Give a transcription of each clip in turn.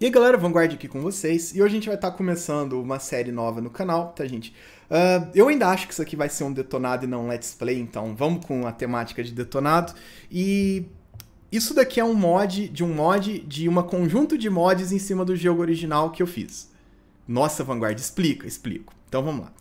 E aí galera, Vanguard aqui com vocês, e hoje a gente vai estar tá começando uma série nova no canal, tá gente? Uh, eu ainda acho que isso aqui vai ser um detonado e não um let's play, então vamos com a temática de detonado. E isso daqui é um mod de um mod de uma conjunto de mods em cima do jogo original que eu fiz. Nossa Vanguard, explica, explico. Então vamos lá.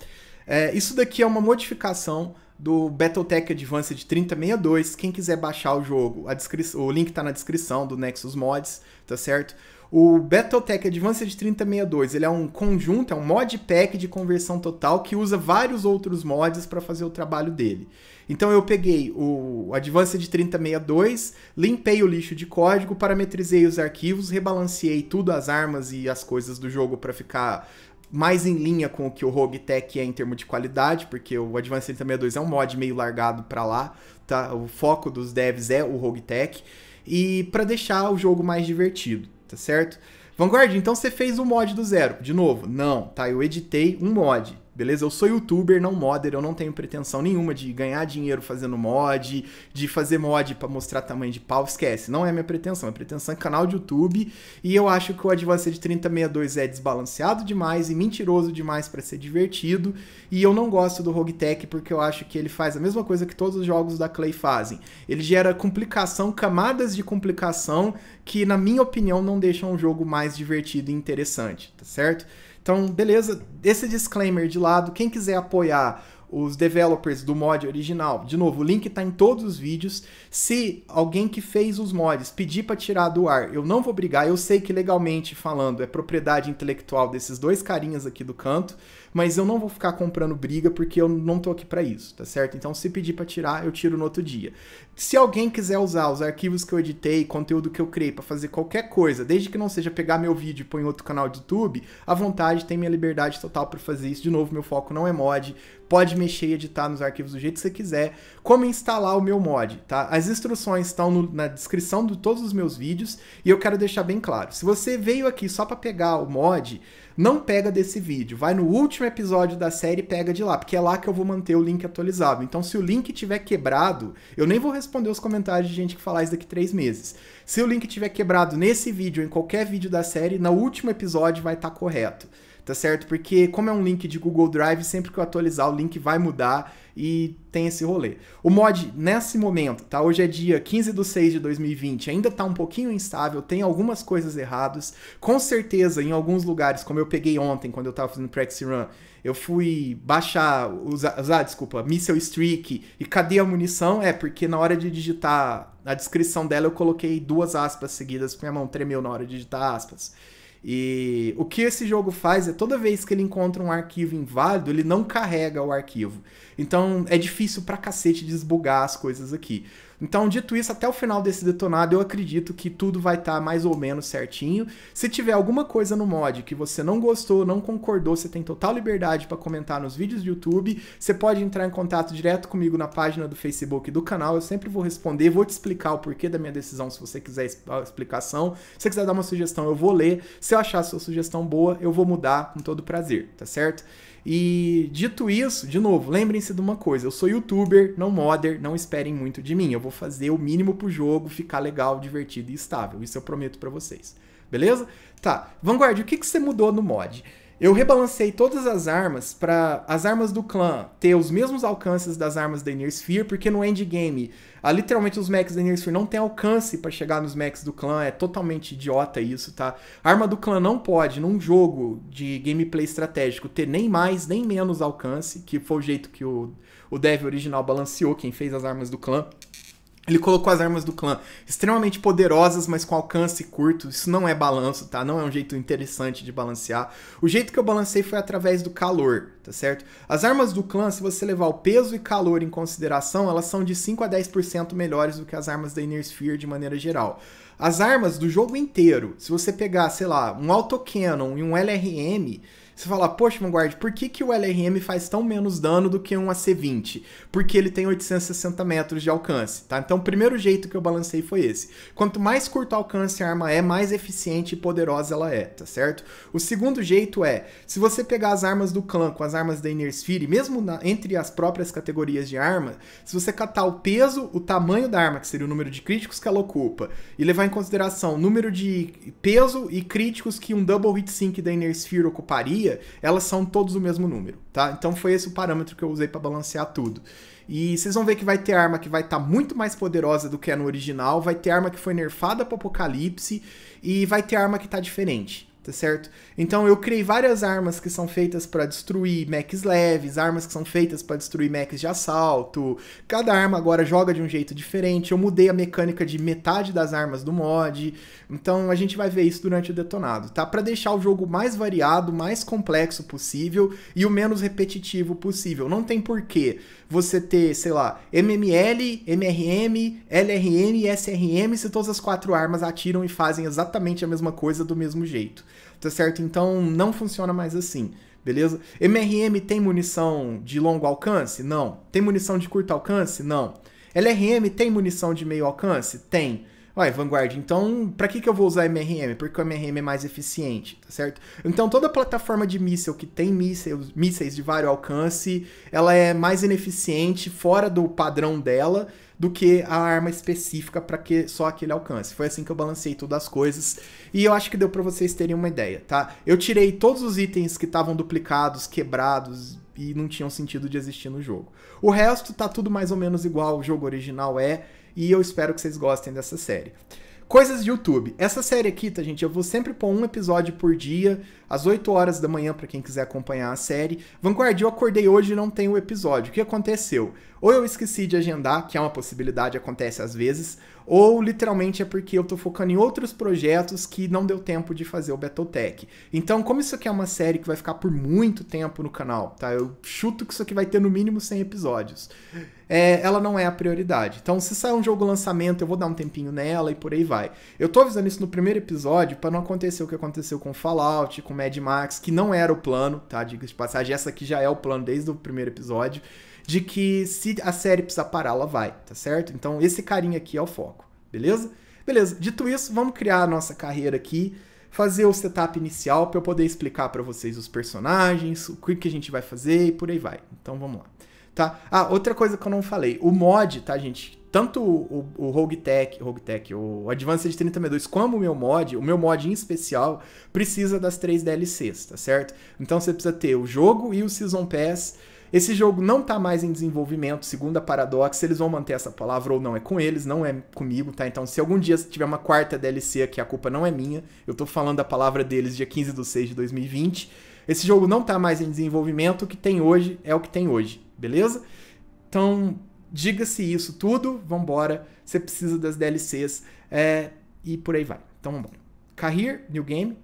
É, isso daqui é uma modificação do Battletech Advanced 3062. Quem quiser baixar o jogo, o link está na descrição do Nexus Mods, tá certo? O Battletech Advanced 3062, ele é um conjunto, é um mod pack de conversão total que usa vários outros mods para fazer o trabalho dele. Então eu peguei o Advanced 3062, limpei o lixo de código, parametrizei os arquivos, rebalanceei tudo as armas e as coisas do jogo para ficar mais em linha com o que o Rogue Tech é em termos de qualidade, porque o Advanced 30.62 é um mod meio largado para lá, tá? O foco dos devs é o Rogue Tech e para deixar o jogo mais divertido tá certo? Vanguard, então você fez um mod do zero. De novo, não, tá? Eu editei um mod beleza? Eu sou youtuber, não modder, eu não tenho pretensão nenhuma de ganhar dinheiro fazendo mod, de fazer mod para mostrar tamanho de pau, esquece. Não é minha pretensão, minha pretensão é canal de YouTube e eu acho que o Advanced 3062 é desbalanceado demais e mentiroso demais para ser divertido e eu não gosto do Rogue Tech porque eu acho que ele faz a mesma coisa que todos os jogos da Clay fazem. Ele gera complicação, camadas de complicação que, na minha opinião, não deixam o jogo mais divertido e interessante, tá certo? Então, beleza, esse disclaimer de lado, quem quiser apoiar os developers do mod original. De novo, o link está em todos os vídeos. Se alguém que fez os mods pedir para tirar do ar, eu não vou brigar. Eu sei que legalmente falando é propriedade intelectual desses dois carinhas aqui do canto mas eu não vou ficar comprando briga porque eu não tô aqui para isso, tá certo? Então, se pedir para tirar, eu tiro no outro dia. Se alguém quiser usar os arquivos que eu editei, conteúdo que eu criei para fazer qualquer coisa, desde que não seja pegar meu vídeo e pôr em outro canal de YouTube, à vontade, tem minha liberdade total para fazer isso. De novo, meu foco não é mod, pode mexer e editar nos arquivos do jeito que você quiser. Como instalar o meu mod, tá? As instruções estão no, na descrição de todos os meus vídeos e eu quero deixar bem claro. Se você veio aqui só para pegar o mod, não pega desse vídeo. Vai no último episódio da série e pega de lá, porque é lá que eu vou manter o link atualizado. Então, se o link tiver quebrado, eu nem vou responder os comentários de gente que falar isso daqui três meses. Se o link tiver quebrado nesse vídeo ou em qualquer vídeo da série, no último episódio vai estar tá correto tá certo? Porque como é um link de Google Drive, sempre que eu atualizar o link vai mudar e tem esse rolê. O mod, nesse momento, tá? Hoje é dia 15 de 6 de 2020, ainda tá um pouquinho instável, tem algumas coisas erradas. Com certeza, em alguns lugares, como eu peguei ontem, quando eu tava fazendo practice run, eu fui baixar, usar, usar ah, desculpa, missile streak, e cadê a munição? É, porque na hora de digitar a descrição dela, eu coloquei duas aspas seguidas, porque minha mão tremeu na hora de digitar aspas. E o que esse jogo faz é toda vez que ele encontra um arquivo inválido, ele não carrega o arquivo. Então é difícil pra cacete desbugar as coisas aqui. Então, dito isso, até o final desse detonado, eu acredito que tudo vai estar tá mais ou menos certinho. Se tiver alguma coisa no mod que você não gostou, não concordou, você tem total liberdade para comentar nos vídeos do YouTube. Você pode entrar em contato direto comigo na página do Facebook do canal. Eu sempre vou responder, vou te explicar o porquê da minha decisão se você quiser a explicação. Se você quiser dar uma sugestão, eu vou ler. Se eu achar a sua sugestão boa, eu vou mudar com todo prazer, tá certo? E dito isso, de novo, lembrem-se de uma coisa: eu sou youtuber, não modder, não esperem muito de mim. Eu vou fazer o mínimo pro jogo ficar legal, divertido e estável. Isso eu prometo para vocês. Beleza? Tá, Vanguard, o que, que você mudou no mod? Eu rebalancei todas as armas para as armas do clã ter os mesmos alcances das armas da Inner Sphere, porque no endgame, ah, literalmente os mechs da Inner Sphere não tem alcance para chegar nos mechs do clã, é totalmente idiota isso, tá? A arma do clã não pode, num jogo de gameplay estratégico, ter nem mais nem menos alcance, que foi o jeito que o, o dev original balanceou, quem fez as armas do clã. Ele colocou as armas do clã extremamente poderosas, mas com alcance curto. Isso não é balanço, tá? Não é um jeito interessante de balancear. O jeito que eu balancei foi através do calor, tá certo? As armas do clã, se você levar o peso e calor em consideração, elas são de 5 a 10% melhores do que as armas da Inner Sphere de maneira geral. As armas do jogo inteiro, se você pegar, sei lá, um Cannon e um LRM, você fala, poxa, Vanguard, por que, que o LRM faz tão menos dano do que um AC20? Porque ele tem 860 metros de alcance, tá? Então, o primeiro jeito que eu balancei foi esse. Quanto mais curto alcance a arma é, mais eficiente e poderosa ela é, tá certo? O segundo jeito é, se você pegar as armas do clã com as armas da Inner Sphere, mesmo na, entre as próprias categorias de arma, se você catar o peso, o tamanho da arma, que seria o número de críticos que ela ocupa, e levar em consideração o número de peso e críticos que um Double Hit Sync da Inner Sphere ocuparia, elas são todos o mesmo número, tá? Então foi esse o parâmetro que eu usei para balancear tudo. E vocês vão ver que vai ter arma que vai estar tá muito mais poderosa do que a é no original, vai ter arma que foi nerfada pro Apocalipse e vai ter arma que tá diferente tá certo? Então eu criei várias armas que são feitas para destruir mechs leves, armas que são feitas para destruir mechs de assalto. Cada arma agora joga de um jeito diferente. Eu mudei a mecânica de metade das armas do mod. Então a gente vai ver isso durante o detonado, tá? Para deixar o jogo mais variado, mais complexo possível e o menos repetitivo possível. Não tem porquê você ter, sei lá, MML, MRM, LRM e SRM se todas as quatro armas atiram e fazem exatamente a mesma coisa do mesmo jeito tá certo? Então não funciona mais assim, beleza? MRM tem munição de longo alcance? Não. Tem munição de curto alcance? Não. LRM tem munição de meio alcance? Tem. Ué, Vanguard, então para que, que eu vou usar MRM? Porque o MRM é mais eficiente, tá certo? Então toda plataforma de míssel que tem mísseis, mísseis de vário alcance, ela é mais ineficiente fora do padrão dela do que a arma específica para que só aquele alcance. Foi assim que eu balancei todas as coisas e eu acho que deu para vocês terem uma ideia, tá? Eu tirei todos os itens que estavam duplicados, quebrados, e não tinham sentido de existir no jogo. O resto tá tudo mais ou menos igual o jogo original é, e eu espero que vocês gostem dessa série. Coisas de YouTube. Essa série aqui, tá, gente? Eu vou sempre pôr um episódio por dia, às 8 horas da manhã, para quem quiser acompanhar a série. Vanguard, eu acordei hoje e não tem o episódio. O que aconteceu? Ou eu esqueci de agendar, que é uma possibilidade, acontece às vezes, ou literalmente é porque eu tô focando em outros projetos que não deu tempo de fazer o Battletech. Então, como isso aqui é uma série que vai ficar por muito tempo no canal, tá? Eu chuto que isso aqui vai ter no mínimo 100 episódios. É, ela não é a prioridade. Então, se sair um jogo lançamento, eu vou dar um tempinho nela e por aí vai. Eu tô avisando isso no primeiro episódio para não acontecer o que aconteceu com Fallout, com Mad Max, que não era o plano, tá? Diga de passagem, essa aqui já é o plano desde o primeiro episódio de que se a série precisar parar, ela vai, tá certo? Então esse carinha aqui é o foco, beleza? Beleza, dito isso, vamos criar a nossa carreira aqui, fazer o setup inicial para eu poder explicar para vocês os personagens, o que a gente vai fazer e por aí vai. Então vamos lá. Tá? Ah, outra coisa que eu não falei, o mod, tá, gente? Tanto o, o Rogue Tech, Rogue Tech, o Advanced 3062, como o meu mod, o meu mod em especial, precisa das três DLCs, tá certo? Então você precisa ter o jogo e o Season Pass esse jogo não tá mais em desenvolvimento, segundo a Paradox. Se eles vão manter essa palavra ou não é com eles, não é comigo, tá? Então, se algum dia tiver uma quarta DLC aqui, a culpa não é minha. Eu tô falando a palavra deles dia 15 de 6 de 2020. Esse jogo não tá mais em desenvolvimento. O que tem hoje é o que tem hoje, beleza? Então, diga-se isso tudo. Vambora. Você precisa das DLCs. É, e por aí vai. Então, vambora. Career, New Game,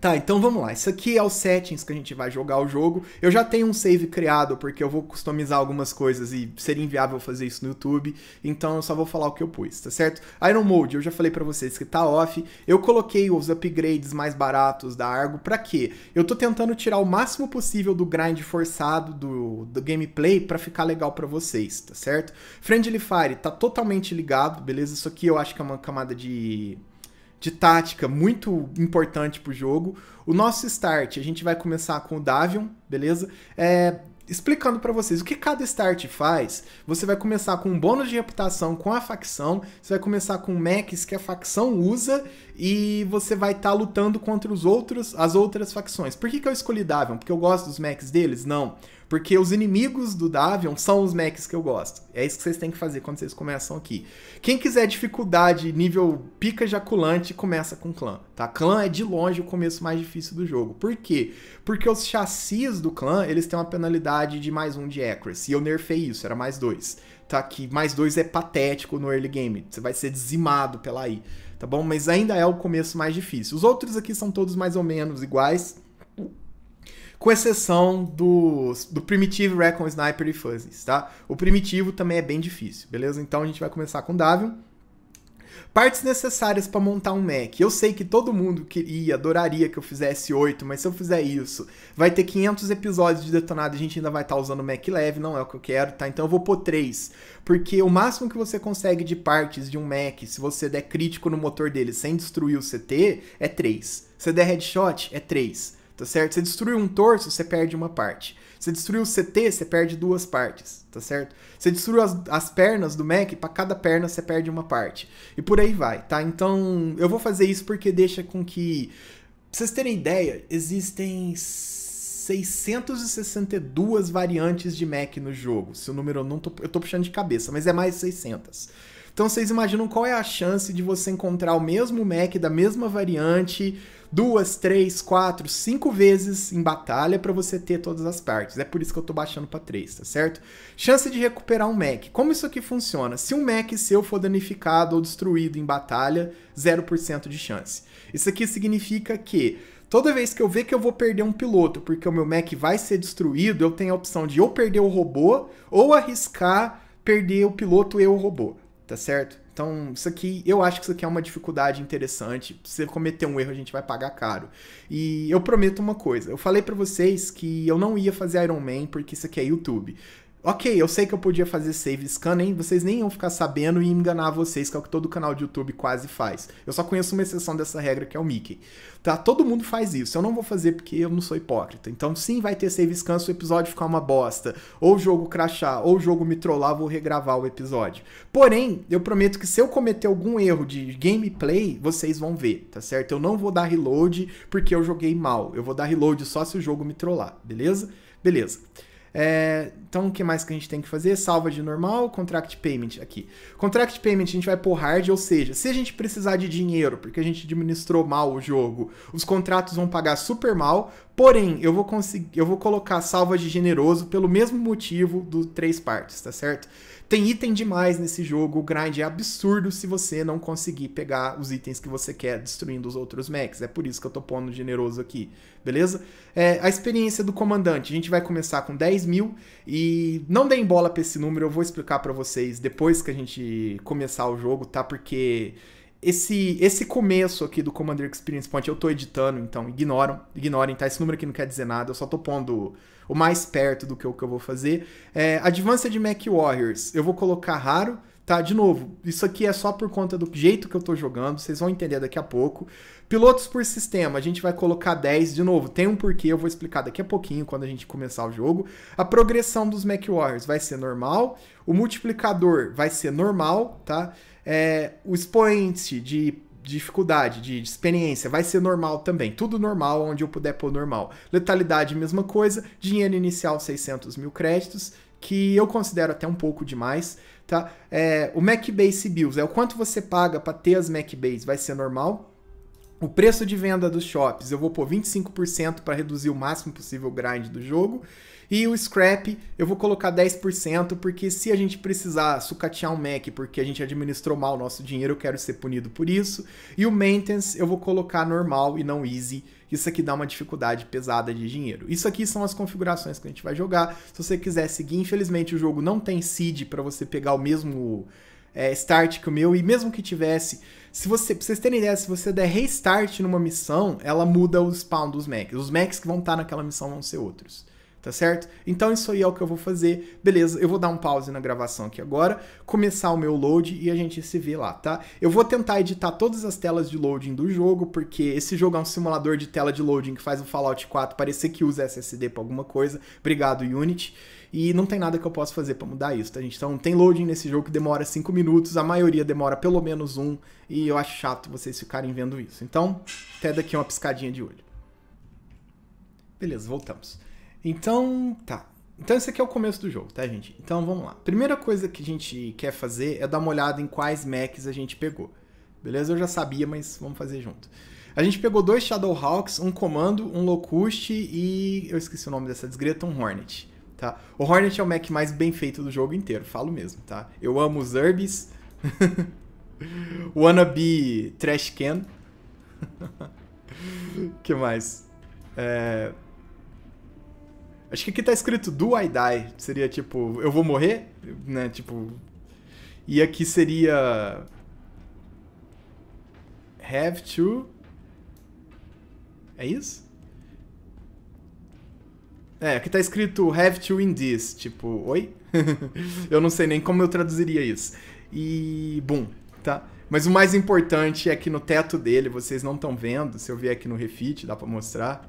Tá, então vamos lá. Isso aqui é os settings que a gente vai jogar o jogo. Eu já tenho um save criado, porque eu vou customizar algumas coisas e seria inviável fazer isso no YouTube. Então eu só vou falar o que eu pus, tá certo? Iron Mode, eu já falei para vocês que tá off. Eu coloquei os upgrades mais baratos da Argo. Pra quê? Eu tô tentando tirar o máximo possível do grind forçado do, do gameplay para ficar legal para vocês, tá certo? Friendly Fire tá totalmente ligado, beleza? Isso aqui eu acho que é uma camada de de tática muito importante pro jogo. O nosso start, a gente vai começar com o Davion, beleza? É, explicando para vocês o que cada start faz. Você vai começar com um bônus de reputação com a facção, você vai começar com mechs que a facção usa e você vai estar tá lutando contra os outros, as outras facções. Por que, que eu escolhi Davion? Porque eu gosto dos mechs deles? Não. Porque os inimigos do Davion são os mechs que eu gosto. É isso que vocês têm que fazer quando vocês começam aqui. Quem quiser dificuldade, nível pica jaculante, começa com clã, tá? Clã é de longe o começo mais difícil do jogo. Por quê? Porque os chassis do clã, eles têm uma penalidade de mais um de accuracy. E eu nerfei isso, era mais dois. Tá? Que mais dois é patético no early game. Você vai ser dizimado pela I, tá bom? Mas ainda é o começo mais difícil. Os outros aqui são todos mais ou menos iguais com exceção do, do Recon, Sniper e Fuzzies, tá? O Primitivo também é bem difícil, beleza? Então a gente vai começar com Davion. Partes necessárias para montar um Mac. Eu sei que todo mundo queria, adoraria que eu fizesse 8, mas se eu fizer isso, vai ter 500 episódios de detonado e a gente ainda vai estar tá usando Mac leve, não é o que eu quero, tá? Então eu vou pôr 3, porque o máximo que você consegue de partes de um Mac, se você der crítico no motor dele sem destruir o CT, é 3. Se der headshot, é 3 tá certo? Você destruiu um torso, você perde uma parte. Você destruiu o CT, você perde duas partes, tá certo? Você destruiu as, as pernas do Mac, para cada perna você perde uma parte. E por aí vai, tá? Então, eu vou fazer isso porque deixa com que... Pra vocês terem ideia, existem 662 variantes de Mac no jogo. Se o número eu não tô, eu tô puxando de cabeça, mas é mais 600. Então vocês imaginam qual é a chance de você encontrar o mesmo Mac da mesma variante duas, três, quatro, cinco vezes em batalha para você ter todas as partes. É por isso que eu tô baixando para três, tá certo? Chance de recuperar um mech. Como isso aqui funciona? Se um mech seu for danificado ou destruído em batalha, 0% de chance. Isso aqui significa que Toda vez que eu ver que eu vou perder um piloto, porque o meu mech vai ser destruído, eu tenho a opção de ou perder o robô, ou arriscar perder o piloto e o robô, tá certo? Então, isso aqui, eu acho que isso aqui é uma dificuldade interessante. Se você cometer um erro, a gente vai pagar caro. E eu prometo uma coisa. Eu falei para vocês que eu não ia fazer Iron Man porque isso aqui é YouTube. Ok, eu sei que eu podia fazer save scan, hein? vocês nem iam ficar sabendo e enganar vocês, que é o que todo canal de YouTube quase faz. Eu só conheço uma exceção dessa regra, que é o Mickey. Tá? Todo mundo faz isso. Eu não vou fazer porque eu não sou hipócrita. Então, sim, vai ter save scan se o episódio ficar uma bosta, ou o jogo crachar, ou o jogo me trollar, eu vou regravar o episódio. Porém, eu prometo que se eu cometer algum erro de gameplay, vocês vão ver, tá certo? Eu não vou dar reload porque eu joguei mal. Eu vou dar reload só se o jogo me trollar, beleza? Beleza. É, então, o que mais que a gente tem que fazer? Salva de normal, contract payment aqui. Contract payment a gente vai por hard, ou seja, se a gente precisar de dinheiro, porque a gente administrou mal o jogo, os contratos vão pagar super mal, porém, eu vou conseguir, eu vou colocar salva de generoso pelo mesmo motivo do três partes, tá certo? Tem item demais nesse jogo, o grind é absurdo se você não conseguir pegar os itens que você quer destruindo os outros mechs. É por isso que eu tô pondo generoso aqui, beleza? É, a experiência do comandante, a gente vai começar com 10 mil e não deem bola pra esse número, eu vou explicar para vocês depois que a gente começar o jogo, tá? Porque esse, esse começo aqui do Commander Experience Point eu tô editando, então ignoram, ignorem, tá? Esse número aqui não quer dizer nada, eu só tô pondo o mais perto do que eu, que eu vou fazer. É, Advanced Mac Warriors, eu vou colocar raro, tá? De novo, isso aqui é só por conta do jeito que eu tô jogando, vocês vão entender daqui a pouco. Pilotos por sistema, a gente vai colocar 10, de novo, tem um porquê, eu vou explicar daqui a pouquinho, quando a gente começar o jogo. A progressão dos Mac Warriors vai ser normal, o multiplicador vai ser normal, tá? É, o expoente de dificuldade, de, de experiência, vai ser normal também. Tudo normal, onde eu puder pôr normal. Letalidade, mesma coisa. Dinheiro inicial, 600 mil créditos, que eu considero até um pouco demais. Tá? É, o MacBase Bills, é o quanto você paga para ter as MacBase, vai ser normal. O preço de venda dos shops, eu vou pôr 25% para reduzir o máximo possível o grind do jogo. E o scrap eu vou colocar 10%, porque se a gente precisar sucatear um Mac porque a gente administrou mal o nosso dinheiro, eu quero ser punido por isso. E o maintenance eu vou colocar normal e não easy. Isso aqui dá uma dificuldade pesada de dinheiro. Isso aqui são as configurações que a gente vai jogar. Se você quiser seguir, infelizmente o jogo não tem seed para você pegar o mesmo é, start que o meu, e mesmo que tivesse, se você, pra vocês terem ideia, se você der restart numa missão, ela muda o spawn dos macs Os macs que vão estar tá naquela missão vão ser outros tá certo? Então isso aí é o que eu vou fazer. Beleza, eu vou dar um pause na gravação aqui agora, começar o meu load e a gente se vê lá, tá? Eu vou tentar editar todas as telas de loading do jogo, porque esse jogo é um simulador de tela de loading que faz o Fallout 4 parecer que usa SSD para alguma coisa. Obrigado, Unity. E não tem nada que eu possa fazer para mudar isso, tá, gente? Então tem loading nesse jogo que demora 5 minutos, a maioria demora pelo menos um, e eu acho chato vocês ficarem vendo isso. Então, até daqui uma piscadinha de olho. Beleza, voltamos. Então, tá. Então esse aqui é o começo do jogo, tá, gente? Então vamos lá. Primeira coisa que a gente quer fazer é dar uma olhada em quais Macs a gente pegou. Beleza? Eu já sabia, mas vamos fazer junto. A gente pegou dois Shadowhawks, um Comando, um Locust e... Eu esqueci o nome dessa desgreta, um Hornet, tá? O Hornet é o Mac mais bem feito do jogo inteiro, falo mesmo, tá? Eu amo os Herbs. be Trash Can. que mais? É... Acho que aqui tá escrito do I die. Seria tipo, eu vou morrer, né? Tipo. E aqui seria. Have to. É isso? É, aqui tá escrito have to in this. Tipo, oi? eu não sei nem como eu traduziria isso. E. Bom, tá? Mas o mais importante é que no teto dele, vocês não estão vendo, se eu vier aqui no refit, dá pra mostrar,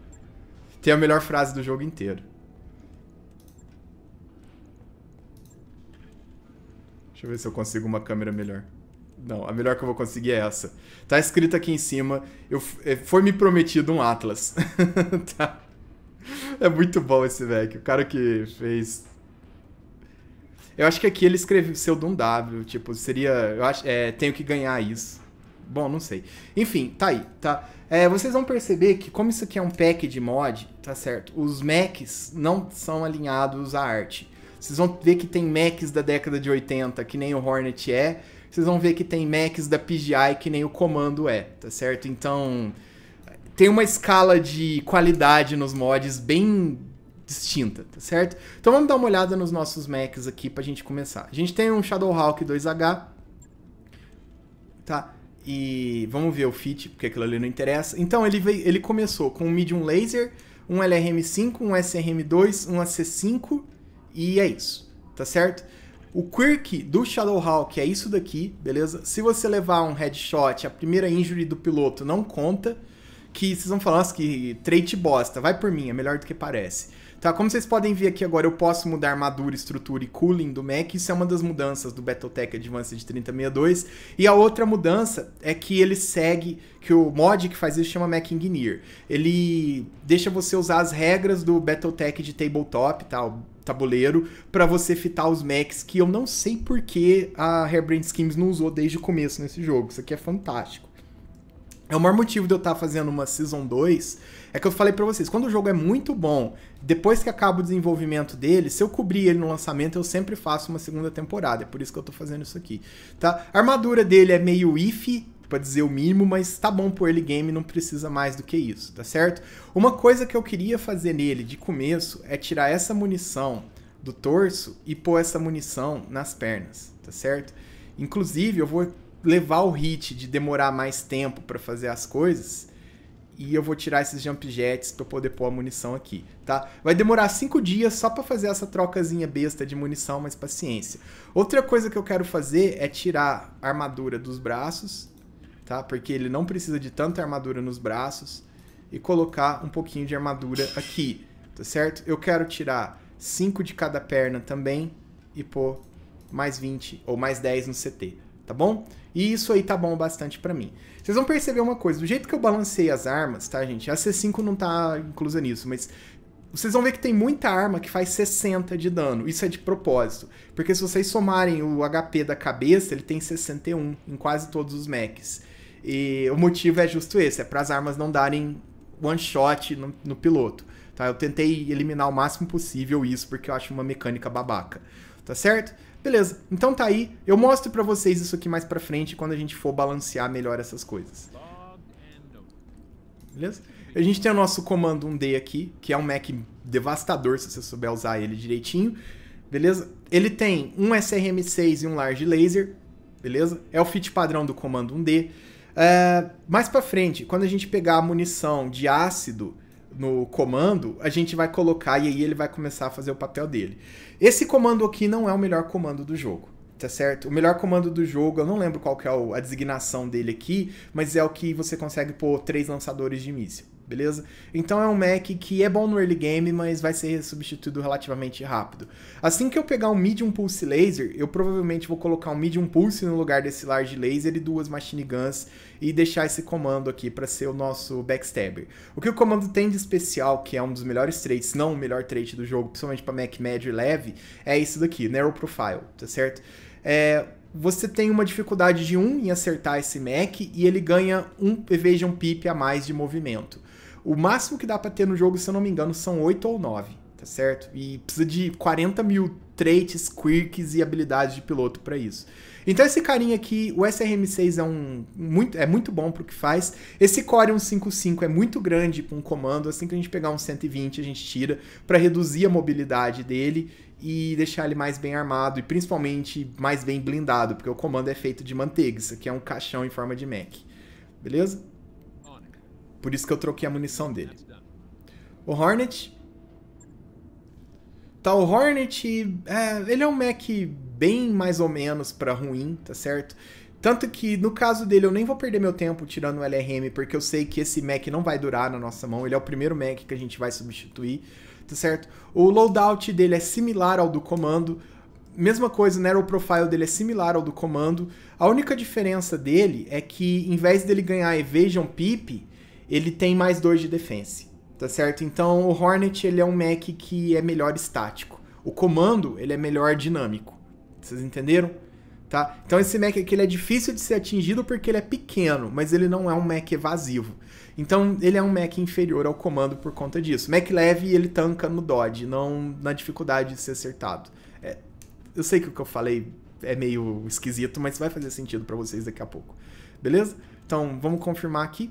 tem a melhor frase do jogo inteiro. Deixa eu ver se eu consigo uma câmera melhor. Não, a melhor que eu vou conseguir é essa. Tá escrito aqui em cima, eu, é, foi me prometido um Atlas. tá. É muito bom esse velho, o cara que fez... Eu acho que aqui ele escreveu de um W, tipo, seria... Eu acho, é, tenho que ganhar isso. Bom, não sei. Enfim, tá aí, tá? É, vocês vão perceber que como isso aqui é um pack de mod, tá certo? Os Macs não são alinhados à arte. Vocês vão ver que tem Macs da década de 80, que nem o Hornet é. Vocês vão ver que tem Macs da PGI, que nem o Comando é, tá certo? Então, tem uma escala de qualidade nos mods bem distinta, tá certo? Então vamos dar uma olhada nos nossos Macs aqui pra gente começar. A gente tem um Shadowhawk 2H, tá? E vamos ver o fit, porque aquilo ali não interessa. Então ele, veio, ele começou com um Medium Laser, um LRM5, um SRM2, um AC5 e é isso, tá certo? O quirk do Shadowhawk é isso daqui, beleza? Se você levar um headshot, a primeira injury do piloto não conta, que vocês vão falar, nossa, que trait bosta, vai por mim, é melhor do que parece. Tá, como vocês podem ver aqui agora, eu posso mudar armadura, estrutura e cooling do mech, isso é uma das mudanças do Battletech Advanced 3062. E a outra mudança é que ele segue, que o mod que faz isso chama Mech Engineer. Ele deixa você usar as regras do Battletech de tabletop, tá, tabuleiro para você fitar os mechs que eu não sei por que a Hairbrain Schemes não usou desde o começo nesse jogo. Isso aqui é fantástico. É o maior motivo de eu estar tá fazendo uma Season 2, é que eu falei para vocês, quando o jogo é muito bom, depois que acaba o desenvolvimento dele, se eu cobrir ele no lançamento, eu sempre faço uma segunda temporada, é por isso que eu tô fazendo isso aqui, tá? A armadura dele é meio iffy, para dizer o mínimo, mas tá bom pro early game, não precisa mais do que isso, tá certo? Uma coisa que eu queria fazer nele de começo é tirar essa munição do torso e pôr essa munição nas pernas, tá certo? Inclusive, eu vou levar o hit de demorar mais tempo para fazer as coisas e eu vou tirar esses jump jets para poder pôr a munição aqui, tá? Vai demorar cinco dias só para fazer essa trocazinha besta de munição, mas paciência. Outra coisa que eu quero fazer é tirar a armadura dos braços tá? Porque ele não precisa de tanta armadura nos braços e colocar um pouquinho de armadura aqui, tá certo? Eu quero tirar 5 de cada perna também e pôr mais 20 ou mais 10 no CT, tá bom? E isso aí tá bom bastante pra mim. Vocês vão perceber uma coisa, do jeito que eu balancei as armas, tá, gente? A C5 não tá inclusa nisso, mas vocês vão ver que tem muita arma que faz 60 de dano. Isso é de propósito. Porque se vocês somarem o HP da cabeça, ele tem 61 em quase todos os mechs. E o motivo é justo esse, é para as armas não darem one shot no, no piloto. Tá? Eu tentei eliminar o máximo possível isso porque eu acho uma mecânica babaca. Tá certo? Beleza, então tá aí. Eu mostro pra vocês isso aqui mais pra frente, quando a gente for balancear melhor essas coisas. Beleza? A gente tem o nosso comando 1D aqui, que é um Mac devastador, se você souber usar ele direitinho. Beleza? Ele tem um SRM6 e um Large Laser. Beleza? É o fit padrão do comando 1D. É, mais para frente, quando a gente pegar a munição de ácido no comando, a gente vai colocar e aí ele vai começar a fazer o papel dele. Esse comando aqui não é o melhor comando do jogo, tá certo? O melhor comando do jogo, eu não lembro qual que é a designação dele aqui, mas é o que você consegue pôr três lançadores de míssil. Beleza? Então é um Mac que é bom no early game, mas vai ser substituído relativamente rápido. Assim que eu pegar um Medium Pulse Laser, eu provavelmente vou colocar um Medium Pulse no lugar desse Large Laser e duas Machine Guns e deixar esse comando aqui para ser o nosso backstabber. O que o comando tem de especial, que é um dos melhores traits, não o melhor trait do jogo, principalmente para Mac médio e leve, é isso daqui, Narrow Profile, tá certo? É, você tem uma dificuldade de 1 um em acertar esse Mac e ele ganha um Evasion Pip a mais de movimento. O máximo que dá para ter no jogo, se eu não me engano, são 8 ou 9 tá certo? E precisa de 40 mil traits, quirks e habilidades de piloto para isso. Então esse carinha aqui, o SRM6 é um muito, é muito bom pro que faz. Esse Core 155 é muito grande para um comando, assim que a gente pegar um 120 a gente tira para reduzir a mobilidade dele e deixar ele mais bem armado e principalmente mais bem blindado, porque o comando é feito de manteiga, isso aqui é um caixão em forma de Mac. Beleza? Por isso que eu troquei a munição dele. O Hornet. Tá, o Hornet. É, ele é um Mac bem mais ou menos para ruim, tá certo? Tanto que, no caso dele, eu nem vou perder meu tempo tirando o LRM, porque eu sei que esse Mac não vai durar na nossa mão. Ele é o primeiro Mac que a gente vai substituir, tá certo? O loadout dele é similar ao do comando. Mesma coisa, o narrow profile dele é similar ao do comando. A única diferença dele é que, em vez dele ganhar evasion pip, ele tem mais dois de defense, tá certo? Então, o Hornet, ele é um Mac que é melhor estático. O comando, ele é melhor dinâmico. Vocês entenderam? Tá? Então esse Mac aqui ele é difícil de ser atingido porque ele é pequeno, mas ele não é um Mac evasivo. Então ele é um Mac inferior ao comando por conta disso. Mac leve ele tanca no Dodge, não na dificuldade de ser acertado. É, eu sei que o que eu falei é meio esquisito, mas vai fazer sentido para vocês daqui a pouco. Beleza? Então vamos confirmar aqui.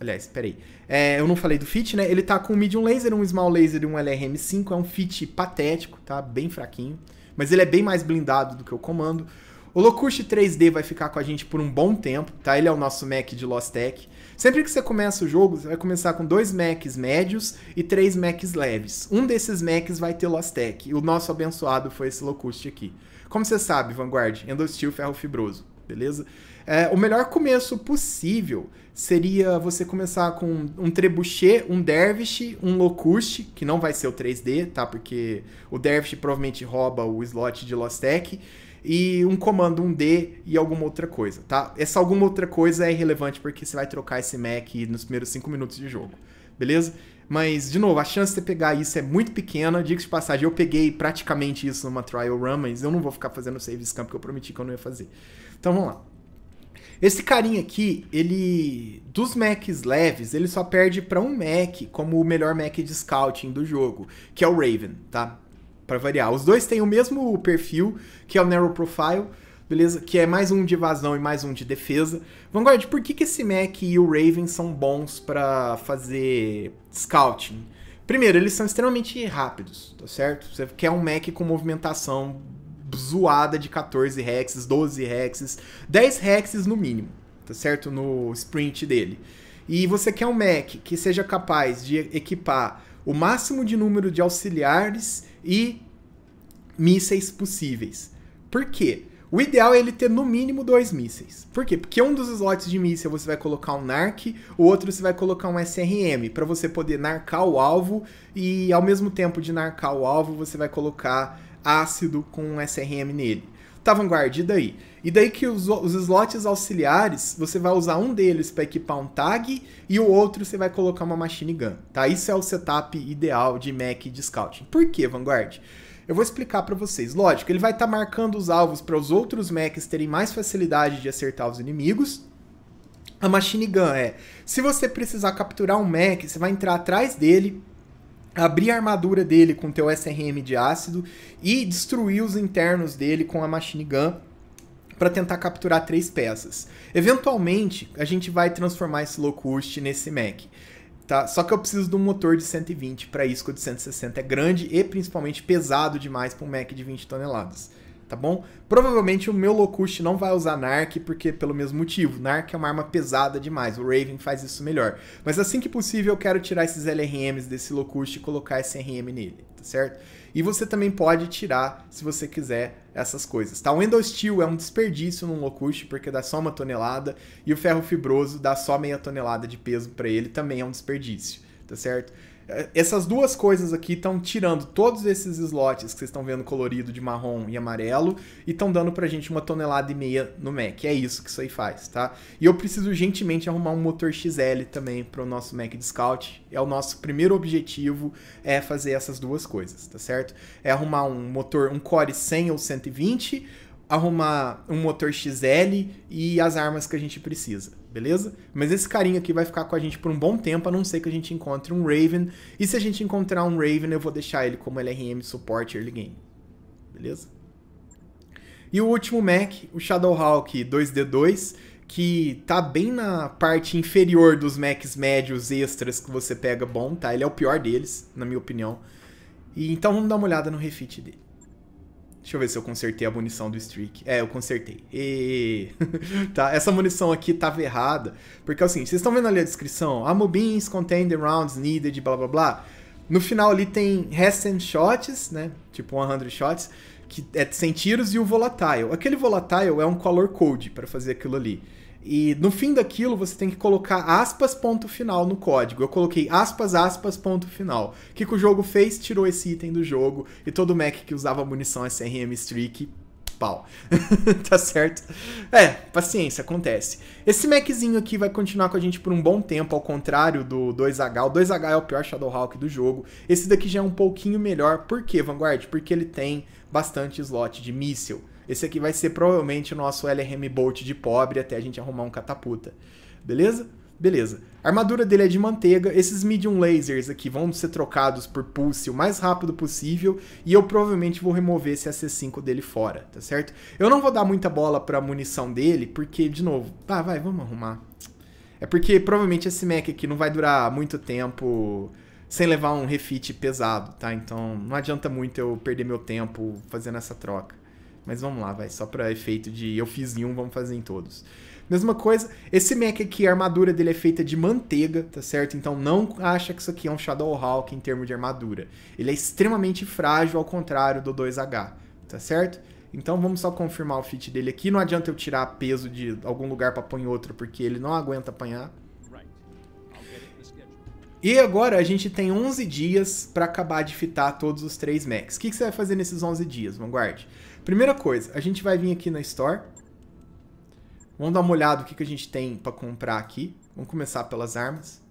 Aliás, peraí. É, eu não falei do fit, né? Ele tá com um medium laser, um small laser e um LRM5. É um fit patético, tá? Bem fraquinho mas ele é bem mais blindado do que o comando. O Locush 3D vai ficar com a gente por um bom tempo, tá? Ele é o nosso Mac de Tech. Sempre que você começa o jogo, você vai começar com dois Macs médios e três Macs leves. Um desses Macs vai ter Tech. e o nosso abençoado foi esse Locust aqui. Como você sabe, Vanguard, Endostil ferro fibroso, beleza? É, o melhor começo possível seria você começar com um trebuchet, um dervish, um locust, que não vai ser o 3D, tá? Porque o dervish provavelmente rouba o slot de Lostec, e um comando 1D e alguma outra coisa, tá? Essa alguma outra coisa é irrelevante porque você vai trocar esse Mac nos primeiros 5 minutos de jogo, beleza? Mas, de novo, a chance de você pegar isso é muito pequena. Diga de passagem, eu peguei praticamente isso numa trial run, mas eu não vou ficar fazendo save scam porque eu prometi que eu não ia fazer. Então vamos lá. Esse carinha aqui, ele. Dos Macs leves, ele só perde para um Mac como o melhor Mac de scouting do jogo, que é o Raven, tá? Para variar. Os dois têm o mesmo perfil, que é o Narrow Profile, beleza? Que é mais um de evasão e mais um de defesa. Vanguard, por que, que esse Mac e o Raven são bons para fazer scouting? Primeiro, eles são extremamente rápidos, tá certo? Você quer um Mac com movimentação zoada de 14 hexes, 12 hexes, 10 hexes no mínimo, tá certo? No sprint dele. E você quer um mech que seja capaz de equipar o máximo de número de auxiliares e mísseis possíveis. Por quê? O ideal é ele ter no mínimo dois mísseis. Por quê? Porque um dos slots de míssil você vai colocar um NARC, o outro você vai colocar um SRM, para você poder narcar o alvo e ao mesmo tempo de narcar o alvo você vai colocar ácido com SRM nele. Tá vanguardido aí. E daí que os, os slots auxiliares, você vai usar um deles para equipar um tag e o outro você vai colocar uma machine gun, tá? Isso é o setup ideal de Mac de scouting. Por que, Vanguard? Eu vou explicar para vocês. Lógico, ele vai estar tá marcando os alvos para os outros mechs terem mais facilidade de acertar os inimigos. A Machine Gun é, se você precisar capturar um mech, você vai entrar atrás dele, abrir a armadura dele com teu SRM de ácido e destruir os internos dele com a machine gun para tentar capturar três peças. Eventualmente, a gente vai transformar esse Locust nesse Mac, Tá? Só que eu preciso de um motor de 120 para isso, que o de 160 é grande e principalmente pesado demais para um Mac de 20 toneladas tá bom? Provavelmente o meu Locust não vai usar Narc, porque pelo mesmo motivo, Narc é uma arma pesada demais, o Raven faz isso melhor. Mas assim que possível eu quero tirar esses LRMs desse Locust e colocar esse RM nele, tá certo? E você também pode tirar, se você quiser, essas coisas, tá? O Endosteel é um desperdício num Locust, porque dá só uma tonelada, e o Ferro Fibroso dá só meia tonelada de peso para ele, também é um desperdício, tá certo? Essas duas coisas aqui estão tirando todos esses slots que vocês estão vendo colorido de marrom e amarelo e estão dando pra gente uma tonelada e meia no Mac. É isso que isso aí faz, tá? E eu preciso urgentemente arrumar um motor XL também para o nosso Mac de Scout. É o nosso primeiro objetivo é fazer essas duas coisas, tá certo? É arrumar um motor, um Core 100 ou 120 arrumar um motor XL e as armas que a gente precisa, beleza? Mas esse carinha aqui vai ficar com a gente por um bom tempo, a não ser que a gente encontre um Raven. E se a gente encontrar um Raven, eu vou deixar ele como LRM suporte early game, beleza? E o último Mac, o Shadowhawk 2D2, que tá bem na parte inferior dos Macs médios extras que você pega bom, tá? Ele é o pior deles, na minha opinião. E então vamos dar uma olhada no refit dele. Deixa eu ver se eu consertei a munição do Streak. É, eu consertei. E tá, essa munição aqui tava errada, porque assim, vocês estão vendo ali a descrição, amubins contain the rounds needed, blá blá blá. No final ali tem recent shots, né? Tipo 100 shots, que é sem tiros e o volatile. Aquele volatile é um color code para fazer aquilo ali. E no fim daquilo você tem que colocar aspas ponto final no código. Eu coloquei aspas aspas ponto final. O que, que o jogo fez? Tirou esse item do jogo e todo Mac que usava munição SRM Streak pau. tá certo? É, paciência, acontece. Esse Maczinho aqui vai continuar com a gente por um bom tempo, ao contrário do 2H. O 2H é o pior Shadowhawk do jogo. Esse daqui já é um pouquinho melhor. Por quê, Vanguard? Porque ele tem bastante slot de míssil. Esse aqui vai ser provavelmente o nosso LRM Bolt de pobre até a gente arrumar um catapulta. Beleza? Beleza. A armadura dele é de manteiga, esses medium lasers aqui vão ser trocados por pulse o mais rápido possível, e eu provavelmente vou remover esse AC5 dele fora, tá certo? Eu não vou dar muita bola pra munição dele, porque, de novo, tá, vai, vamos arrumar. É porque provavelmente esse mech aqui não vai durar muito tempo sem levar um refit pesado, tá? Então não adianta muito eu perder meu tempo fazendo essa troca. Mas vamos lá, vai, só pra efeito de eu fiz em um, vamos fazer em todos. Mesma coisa, esse mech aqui, a armadura dele é feita de manteiga, tá certo? Então não acha que isso aqui é um Shadowhawk em termos de armadura. Ele é extremamente frágil, ao contrário do 2H, tá certo? Então vamos só confirmar o fit dele aqui. Não adianta eu tirar peso de algum lugar para pôr em outro, porque ele não aguenta apanhar. E agora a gente tem 11 dias para acabar de fitar todos os três mechs. O que, que, você vai fazer nesses 11 dias, Vanguard? Primeira coisa, a gente vai vir aqui na Store. Vamos dar uma olhada o que, que a gente tem para comprar aqui. Vamos começar pelas armas.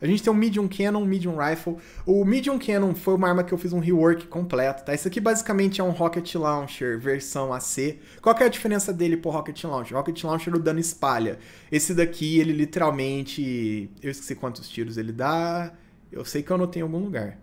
A gente tem um Medium Cannon, Medium Rifle. O Medium Cannon foi uma arma que eu fiz um rework completo, tá? Isso aqui basicamente é um Rocket Launcher versão AC. Qual que é a diferença dele pro Rocket Launcher? O Rocket Launcher o dano espalha. Esse daqui, ele literalmente... Eu esqueci quantos tiros ele dá. Eu sei que eu anotei em algum lugar.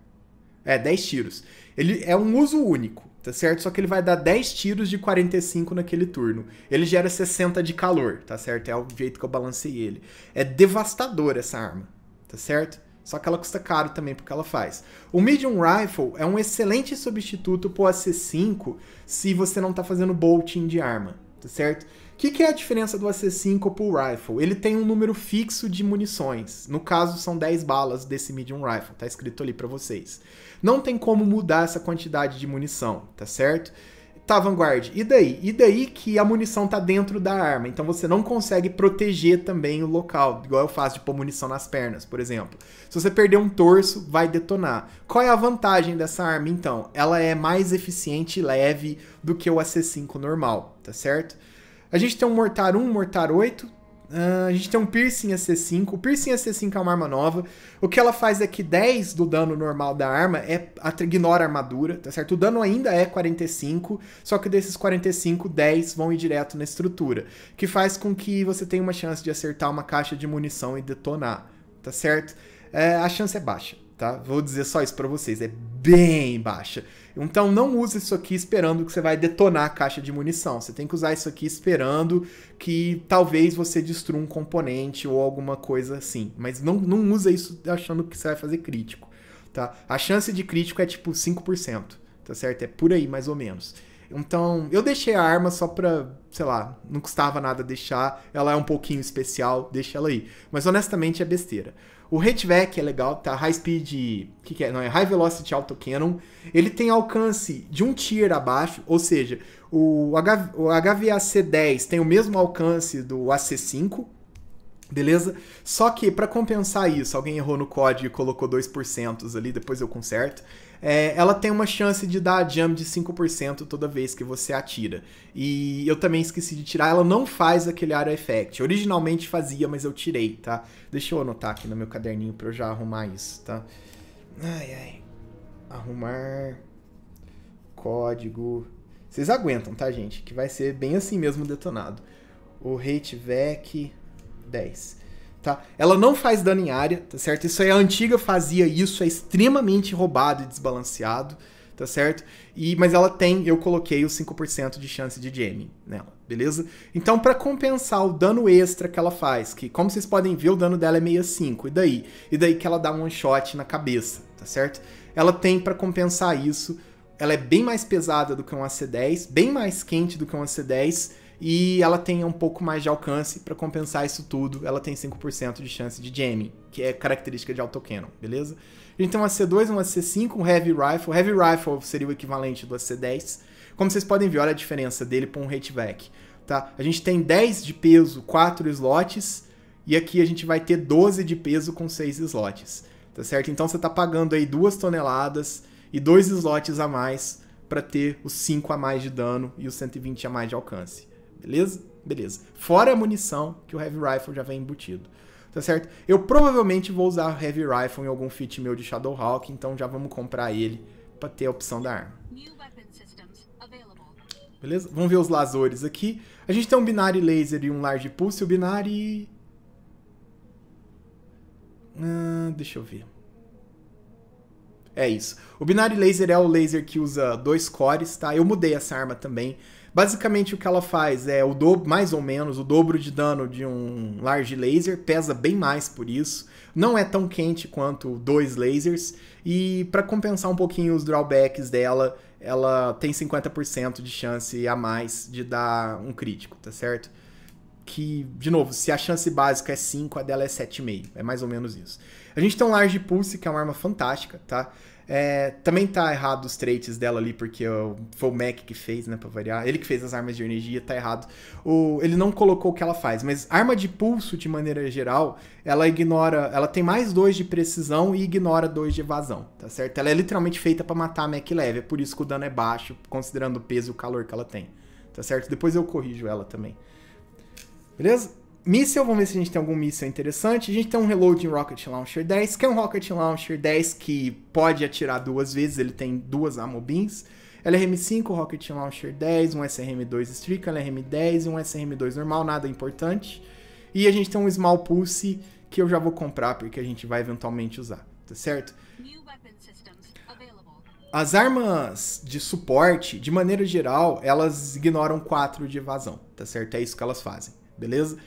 É, 10 tiros. Ele é um uso único tá certo? Só que ele vai dar 10 tiros de 45 naquele turno. Ele gera 60 de calor, tá certo? É o jeito que eu balancei ele. É devastador essa arma, tá certo? Só que ela custa caro também porque ela faz. O Medium Rifle é um excelente substituto pro AC5 se você não tá fazendo bolting de arma, tá certo? O que, que, é a diferença do AC5 pro Rifle? Ele tem um número fixo de munições. No caso, são 10 balas desse Medium Rifle, tá escrito ali para vocês não tem como mudar essa quantidade de munição, tá certo? Tá, Vanguard, e daí? E daí que a munição tá dentro da arma, então você não consegue proteger também o local, igual eu faço de pôr munição nas pernas, por exemplo. Se você perder um torso, vai detonar. Qual é a vantagem dessa arma, então? Ela é mais eficiente e leve do que o AC5 normal, tá certo? A gente tem um Mortar 1, Mortar 8, Uh, a gente tem um piercing AC5. O piercing AC5 é uma arma nova. O que ela faz é que 10 do dano normal da arma é ignora a armadura, tá certo? O dano ainda é 45, só que desses 45, 10 vão ir direto na estrutura, que faz com que você tenha uma chance de acertar uma caixa de munição e detonar, tá certo? É, a chance é baixa, tá? Vou dizer só isso para vocês, é bem baixa. Então não use isso aqui esperando que você vai detonar a caixa de munição. Você tem que usar isso aqui esperando que talvez você destrua um componente ou alguma coisa assim. Mas não, não use isso achando que você vai fazer crítico. Tá? A chance de crítico é tipo 5%. Tá certo? É por aí, mais ou menos. Então, eu deixei a arma só pra, sei lá, não custava nada deixar. Ela é um pouquinho especial, deixa ela aí. Mas honestamente é besteira. O hatchback é legal, tá? High speed, que, que é? Não, é high velocity Auto Cannon. Ele tem alcance de um tier abaixo, ou seja, o, H, o HVAC10 tem o mesmo alcance do AC5, Beleza? Só que para compensar isso, alguém errou no código e colocou 2% ali, depois eu conserto é, ela tem uma chance de dar jump de 5% toda vez que você atira. E eu também esqueci de tirar, ela não faz aquele arrow effect. Originalmente fazia, mas eu tirei, tá? Deixa eu anotar aqui no meu caderninho pra eu já arrumar isso, tá? Ai, ai. Arrumar código. Vocês aguentam, tá, gente? Que vai ser bem assim mesmo detonado. O rate vec 10 tá? Ela não faz dano em área, tá certo? Isso aí a antiga fazia isso, é extremamente roubado e desbalanceado, tá certo? E, mas ela tem, eu coloquei os 5% de chance de jamming nela, beleza? Então, para compensar o dano extra que ela faz, que como vocês podem ver, o dano dela é 65, e daí? E daí que ela dá um one shot na cabeça, tá certo? Ela tem para compensar isso, ela é bem mais pesada do que um AC10, bem mais quente do que um AC10, e ela tem um pouco mais de alcance para compensar isso tudo. Ela tem 5% de chance de jamming, que é característica de autocannon, beleza? A gente tem uma C2, uma C5, um Heavy Rifle. Heavy Rifle seria o equivalente do AC10. Como vocês podem ver, olha a diferença dele para um hatchback, tá? A gente tem 10 de peso, 4 slots, e aqui a gente vai ter 12 de peso com 6 slots, tá certo? Então você está pagando aí 2 toneladas e 2 slots a mais para ter os 5 a mais de dano e os 120 a mais de alcance. Beleza? Beleza. Fora a munição, que o Heavy Rifle já vem embutido. Tá certo? Eu provavelmente vou usar Heavy Rifle em algum fit meu de Shadowhawk, então já vamos comprar ele para ter a opção da arma. Beleza? Vamos ver os lasores aqui. A gente tem um binário laser e um large pulse. O binário... Ah, deixa eu ver. É isso. O binário laser é o laser que usa dois cores, tá? Eu mudei essa arma também. Basicamente o que ela faz é o dobro, mais ou menos, o dobro de dano de um large laser, pesa bem mais por isso. Não é tão quente quanto dois lasers. E para compensar um pouquinho os drawbacks dela, ela tem 50% de chance a mais de dar um crítico, tá certo? que, de novo, se a chance básica é 5, a dela é 7,5. É mais ou menos isso. A gente tem um Large Pulse, que é uma arma fantástica, tá? É, também tá errado os traits dela ali, porque foi o Mac que fez, né, pra variar. Ele que fez as armas de energia, tá errado. O, ele não colocou o que ela faz, mas arma de pulso, de maneira geral, ela ignora. Ela tem mais dois de precisão e ignora dois de evasão, tá certo? Ela é literalmente feita para matar a Mac leve, é por isso que o dano é baixo, considerando o peso e o calor que ela tem, tá certo? Depois eu corrijo ela também. Beleza? míssel, vamos ver se a gente tem algum míssel interessante. A gente tem um Reloading Rocket Launcher 10, que é um Rocket Launcher 10 que pode atirar duas vezes, ele tem duas amobins. LRM5, Rocket Launcher 10, um SRM2 Strica, LRM10 e um SRM2 normal, nada importante. E a gente tem um Small Pulse que eu já vou comprar porque a gente vai eventualmente usar, tá certo? As armas de suporte, de maneira geral, elas ignoram 4 de evasão, tá certo? É isso que elas fazem, beleza?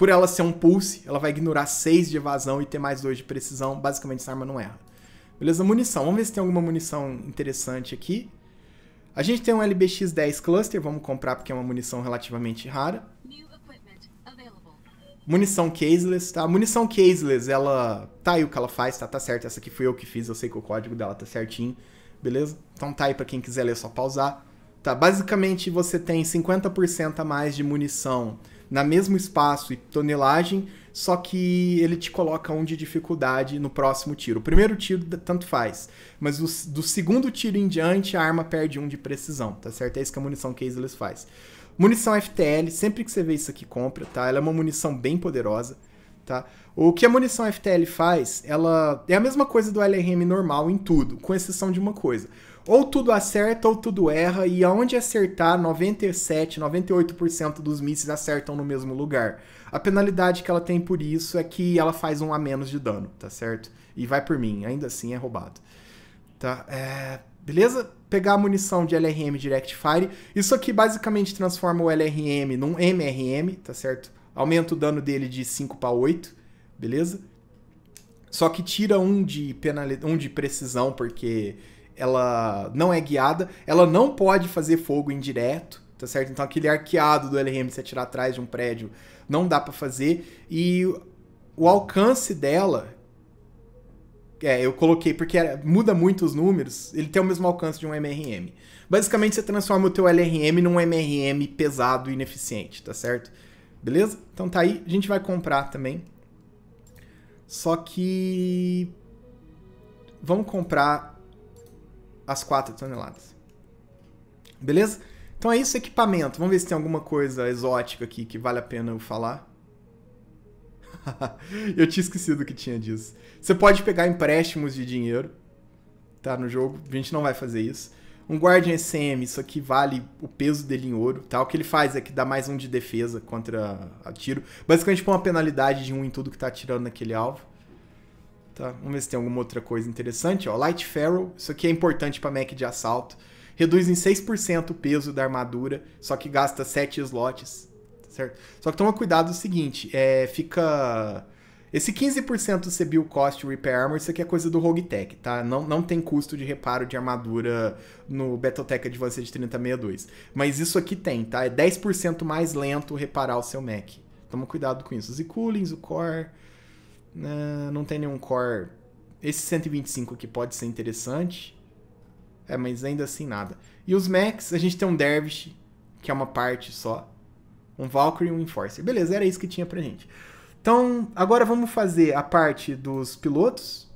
Por ela ser um pulse, ela vai ignorar 6 de evasão e ter mais 2 de precisão. Basicamente, essa arma não erra. Beleza, munição. Vamos ver se tem alguma munição interessante aqui. A gente tem um LBX-10 Cluster, vamos comprar porque é uma munição relativamente rara. Munição caseless, tá? Munição caseless, ela... Tá aí o que ela faz, tá? Tá certo, essa aqui fui eu que fiz, eu sei que o código dela tá certinho, beleza? Então tá aí pra quem quiser ler, é só pausar. Tá, basicamente você tem 50% a mais de munição na mesmo espaço e tonelagem, só que ele te coloca um de dificuldade no próximo tiro. O primeiro tiro tanto faz, mas do, do segundo tiro em diante a arma perde um de precisão, tá certo? É isso que a munição Caseless faz. Munição FTL, sempre que você vê isso aqui, compra, tá? Ela é uma munição bem poderosa, tá? O que a munição FTL faz, ela é a mesma coisa do LRM normal em tudo, com exceção de uma coisa. Ou tudo acerta ou tudo erra, e aonde acertar, 97, 98% dos mísseis acertam no mesmo lugar. A penalidade que ela tem por isso é que ela faz um a menos de dano, tá certo? E vai por mim, ainda assim é roubado. Tá, é... Beleza? Pegar a munição de LRM Direct Fire. Isso aqui basicamente transforma o LRM num MRM, tá certo? Aumenta o dano dele de 5 para 8, beleza? Só que tira um de, penal... um de precisão, porque ela não é guiada, ela não pode fazer fogo indireto, tá certo? Então aquele arqueado do LRM se atirar atrás de um prédio não dá para fazer e o alcance dela é, eu coloquei porque era, muda muito os números, ele tem o mesmo alcance de um MRM. Basicamente você transforma o teu LRM num MRM pesado e ineficiente, tá certo? Beleza? Então tá aí, a gente vai comprar também. Só que vamos comprar as 4 toneladas. Beleza? Então é isso, equipamento. Vamos ver se tem alguma coisa exótica aqui que vale a pena eu falar. eu tinha esquecido que tinha disso. Você pode pegar empréstimos de dinheiro, tá? No jogo. A gente não vai fazer isso. Um Guardian SM, isso aqui vale o peso dele em ouro, tá? O que ele faz é que dá mais um de defesa contra a tiro. Basicamente põe uma penalidade de um em tudo que tá atirando naquele alvo. Tá? Vamos ver se tem alguma outra coisa interessante. Ó, Light Ferro, isso aqui é importante para mech de assalto. Reduz em 6% o peso da armadura, só que gasta 7 slots. Certo? Só que toma cuidado o seguinte, é, fica... Esse 15% de CBIL Cost Repair Armor, isso aqui é coisa do Rogue Tech, tá? Não, não tem custo de reparo de armadura no Battletech Advanced 3062. Mas isso aqui tem, tá? É 10% mais lento reparar o seu mech. Toma cuidado com isso. Os e-coolings, o core... Né, não tem nenhum core. Esse 125 aqui pode ser interessante. É, mas ainda assim nada. E os max, a gente tem um Dervish, que é uma parte só. Um Valkyrie e um Enforcer. Beleza, era isso que tinha pra gente. Então, agora vamos fazer a parte dos pilotos.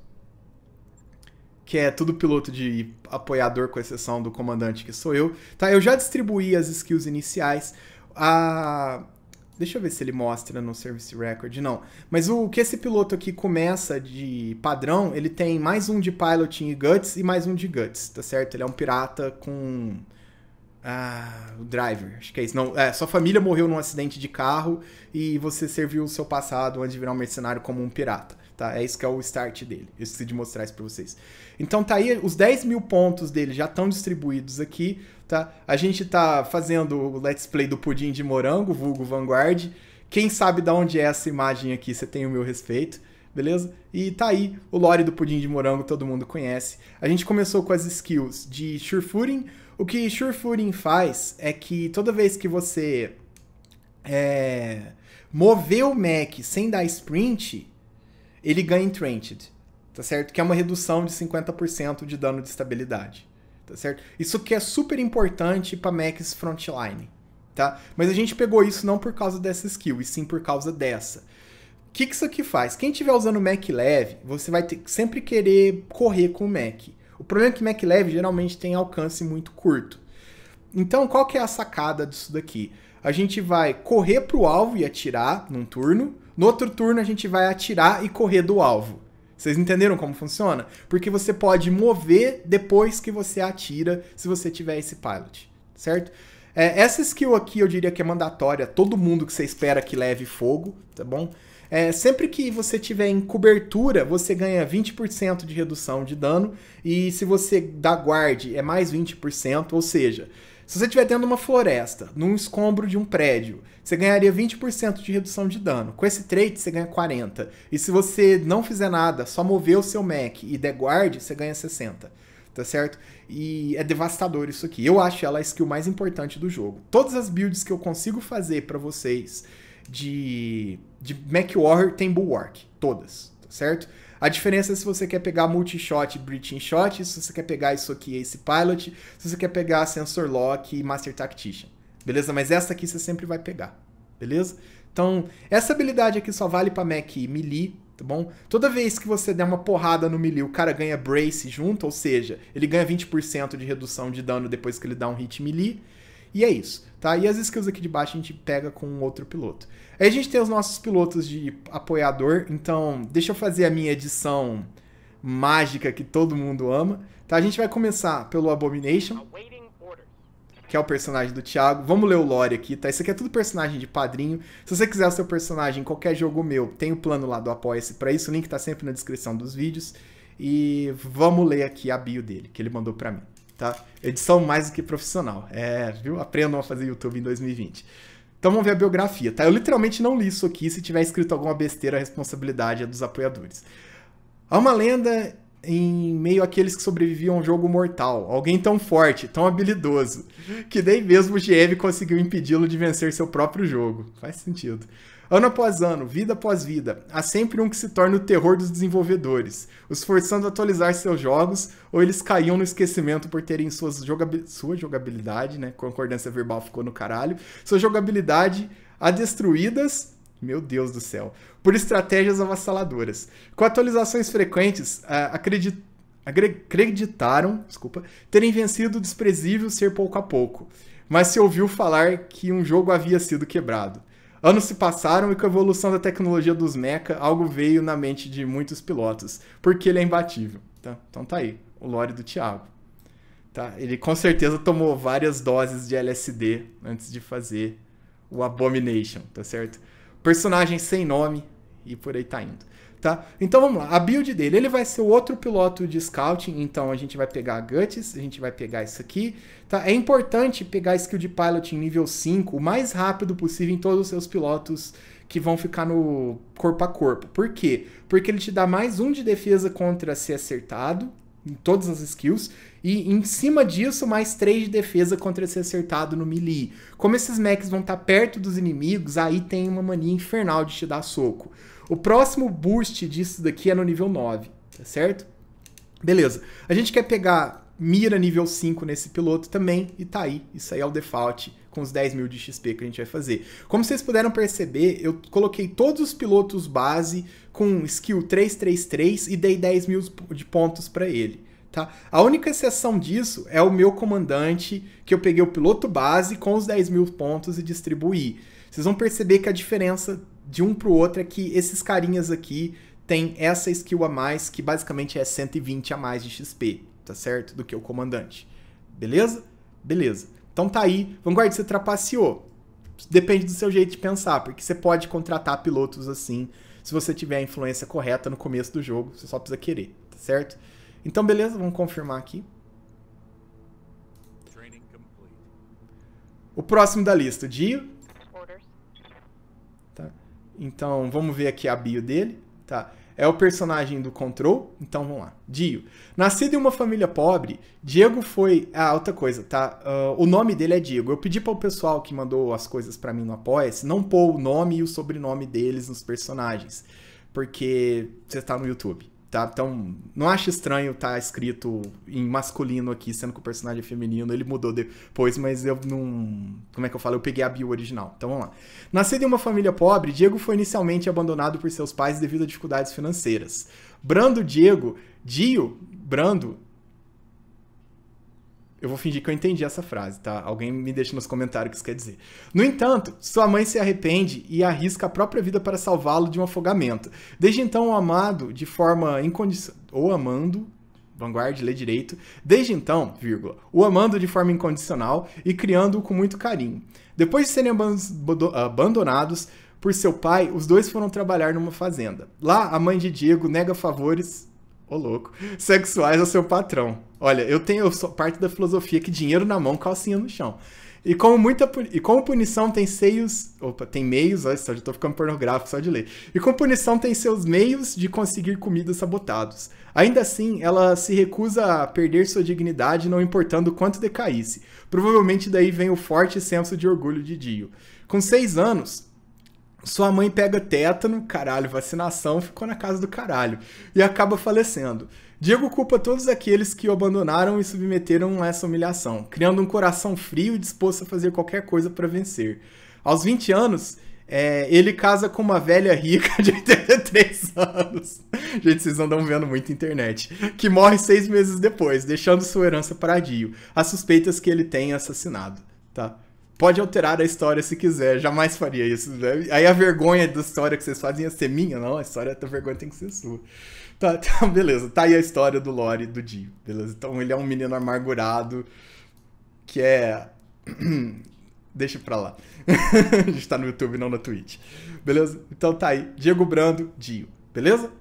Que é tudo piloto de apoiador, com exceção do comandante, que sou eu. Tá, eu já distribuí as skills iniciais. A Deixa eu ver se ele mostra no Service Record. Não. Mas o que esse piloto aqui começa de padrão, ele tem mais um de piloting e Guts e mais um de Guts, tá certo? Ele é um pirata com. Ah, o driver, acho que é isso. Não, é, sua família morreu num acidente de carro e você serviu o seu passado antes de virar um mercenário como um pirata. Tá, é isso que é o start dele. Eu esqueci de mostrar isso pra vocês. Então tá aí, os 10 mil pontos dele já estão distribuídos aqui tá? A gente tá fazendo o let's play do pudim de morango, vulgo Vanguard. Quem sabe da onde é essa imagem aqui, você tem o meu respeito, beleza? E tá aí o lore do pudim de morango, todo mundo conhece. A gente começou com as skills de Surefooting. O que Surefooting faz é que toda vez que você é, mover o Mac sem dar sprint, ele ganha entrenched, tá certo? Que é uma redução de 50% de dano de estabilidade tá certo? Isso que é super importante para Macs Frontline, tá? Mas a gente pegou isso não por causa dessa skill, e sim por causa dessa. O que, que isso aqui faz? Quem estiver usando Mac Leve, você vai ter, sempre querer correr com o Mac. O problema é que Mac Leve geralmente tem alcance muito curto. Então, qual que é a sacada disso daqui? A gente vai correr para o alvo e atirar num turno, no outro turno a gente vai atirar e correr do alvo. Vocês entenderam como funciona? Porque você pode mover depois que você atira, se você tiver esse pilot, certo? É, essa skill aqui eu diria que é mandatória, todo mundo que você espera que leve fogo, tá bom? É, sempre que você tiver em cobertura, você ganha 20% de redução de dano, e se você dá guard, é mais 20%, ou seja, se você estiver dentro de uma floresta, num escombro de um prédio, você ganharia 20% de redução de dano. Com esse trait, você ganha 40%. E se você não fizer nada, só mover o seu mech e der guard, você ganha 60%. Tá certo? E é devastador isso aqui. Eu acho ela a skill mais importante do jogo. Todas as builds que eu consigo fazer para vocês de, de Mech Warrior tem Bulwark. Todas. Tá certo? A diferença é se você quer pegar multi-shot, breaching shot, se você quer pegar isso aqui, Ace Pilot, se você quer pegar Sensor Lock e Master Tactician. Beleza? Mas essa aqui você sempre vai pegar. Beleza? Então, essa habilidade aqui só vale para Mac Melee, tá bom? Toda vez que você der uma porrada no melee, o cara ganha brace junto, ou seja, ele ganha 20% de redução de dano depois que ele dá um hit melee. E é isso, tá? E as skills aqui de baixo a gente pega com outro piloto. Aí a gente tem os nossos pilotos de apoiador, então deixa eu fazer a minha edição mágica que todo mundo ama. Tá, a gente vai começar pelo Abomination, que é o personagem do Thiago. Vamos ler o lore aqui, tá? Isso aqui é tudo personagem de padrinho. Se você quiser o seu personagem em qualquer jogo meu, tem o plano lá do Apoia-se pra isso. O link tá sempre na descrição dos vídeos. E vamos ler aqui a bio dele, que ele mandou pra mim tá? Edição mais do que profissional. É, viu? Aprendam a fazer YouTube em 2020. Então vamos ver a biografia, tá? Eu literalmente não li isso aqui. Se tiver escrito alguma besteira, a responsabilidade é dos apoiadores. Há uma lenda em meio àqueles que sobreviviam ao jogo mortal, alguém tão forte, tão habilidoso, que nem mesmo GM conseguiu impedi-lo de vencer seu próprio jogo. Faz sentido. Ano após ano, vida após vida, há sempre um que se torna o terror dos desenvolvedores, os forçando a atualizar seus jogos, ou eles caíam no esquecimento por terem suas sua jogabilidade, né? Concordância verbal ficou no caralho, sua jogabilidade a destruídas meu Deus do céu. Por estratégias avassaladoras. Com atualizações frequentes, acreditaram desculpa, terem vencido o desprezível ser pouco a pouco, mas se ouviu falar que um jogo havia sido quebrado. Anos se passaram e com a evolução da tecnologia dos mecha, algo veio na mente de muitos pilotos, porque ele é imbatível. Tá? Então tá aí, o lore do Thiago. Tá? Ele com certeza tomou várias doses de LSD antes de fazer o Abomination, tá certo? personagem sem nome e por aí tá indo. Tá? Então vamos lá, a build dele, ele vai ser o outro piloto de scouting, então a gente vai pegar Guts, a gente vai pegar isso aqui, tá? É importante pegar skill de pilot em nível 5 o mais rápido possível em todos os seus pilotos que vão ficar no corpo a corpo. Por quê? Porque ele te dá mais um de defesa contra ser acertado, em todas as skills. E em cima disso, mais 3 de defesa contra ser acertado no melee. Como esses mechs vão estar tá perto dos inimigos, aí tem uma mania infernal de te dar soco. O próximo boost disso daqui é no nível 9, tá certo? Beleza. A gente quer pegar mira nível 5 nesse piloto também, e tá aí. Isso aí é o default com os 10 mil de XP que a gente vai fazer. Como vocês puderam perceber, eu coloquei todos os pilotos base com skill 333 e dei 10 mil de pontos para ele. Tá? A única exceção disso é o meu comandante, que eu peguei o piloto base com os 10 mil pontos e distribuí. Vocês vão perceber que a diferença de um para o outro é que esses carinhas aqui têm essa skill a mais, que basicamente é 120 a mais de XP, tá certo? Do que o comandante. Beleza? Beleza. Então tá aí, Vanguard, você trapaceou. Depende do seu jeito de pensar, porque você pode contratar pilotos assim, se você tiver a influência correta no começo do jogo, você só precisa querer, tá certo? Então beleza, vamos confirmar aqui. O próximo da lista, Dio. Tá. Então vamos ver aqui a bio dele, tá? é o personagem do Control, então vamos lá. Dio. Nascido em uma família pobre, Diego foi. Ah, outra coisa, tá? Uh, o nome dele é Diego. Eu pedi para o pessoal que mandou as coisas para mim no Apoia-se não pôr o nome e o sobrenome deles nos personagens, porque você está no YouTube. Tá? Então, não acho estranho estar tá escrito em masculino aqui, sendo que o personagem é feminino, ele mudou depois, mas eu não. Como é que eu falo? Eu peguei a bio original. Então vamos lá. Nascido em uma família pobre, Diego foi inicialmente abandonado por seus pais devido a dificuldades financeiras. Brando Diego, Dio Brando eu vou fingir que eu entendi essa frase, tá? Alguém me deixa nos comentários o que isso quer dizer. No entanto, sua mãe se arrepende e arrisca a própria vida para salvá-lo de um afogamento. Desde então, o amado, de forma incondicional. Ou amando, Vanguard, lê direito. Desde então, vírgula, o amando de forma incondicional e criando-o com muito carinho. Depois de serem abandonados por seu pai, os dois foram trabalhar numa fazenda. Lá, a mãe de Diego nega favores Ô, louco. Sexuais ao é seu patrão. Olha, eu tenho parte da filosofia que dinheiro na mão, calcinha no chão. E como, muita, e como punição tem seios. Opa, tem meios, olha só, já tô ficando pornográfico só de ler. E como punição tem seus meios de conseguir comidas sabotados. Ainda assim, ela se recusa a perder sua dignidade, não importando quanto decaísse. Provavelmente daí vem o forte senso de orgulho de Dio. Com seis anos, sua mãe pega tétano, caralho, vacinação, ficou na casa do caralho e acaba falecendo. Diego culpa todos aqueles que o abandonaram e submeteram a essa humilhação, criando um coração frio e disposto a fazer qualquer coisa para vencer. Aos 20 anos, é, ele casa com uma velha rica de 83 anos. Gente, vocês andam vendo muito internet. Que morre seis meses depois, deixando sua herança para Dio, as suspeitas que ele tem assassinado, tá? Pode alterar a história se quiser, jamais faria isso. Né? Aí a vergonha da história que vocês fazem ia é ser minha, não. A história da vergonha tem que ser sua. Tá, tá, beleza. Tá aí a história do Lore do Dio, beleza? Então ele é um menino amargurado que é. Deixa pra lá. a gente tá no YouTube, não na Twitch. Beleza? Então tá aí. Diego Brando, Dio, beleza?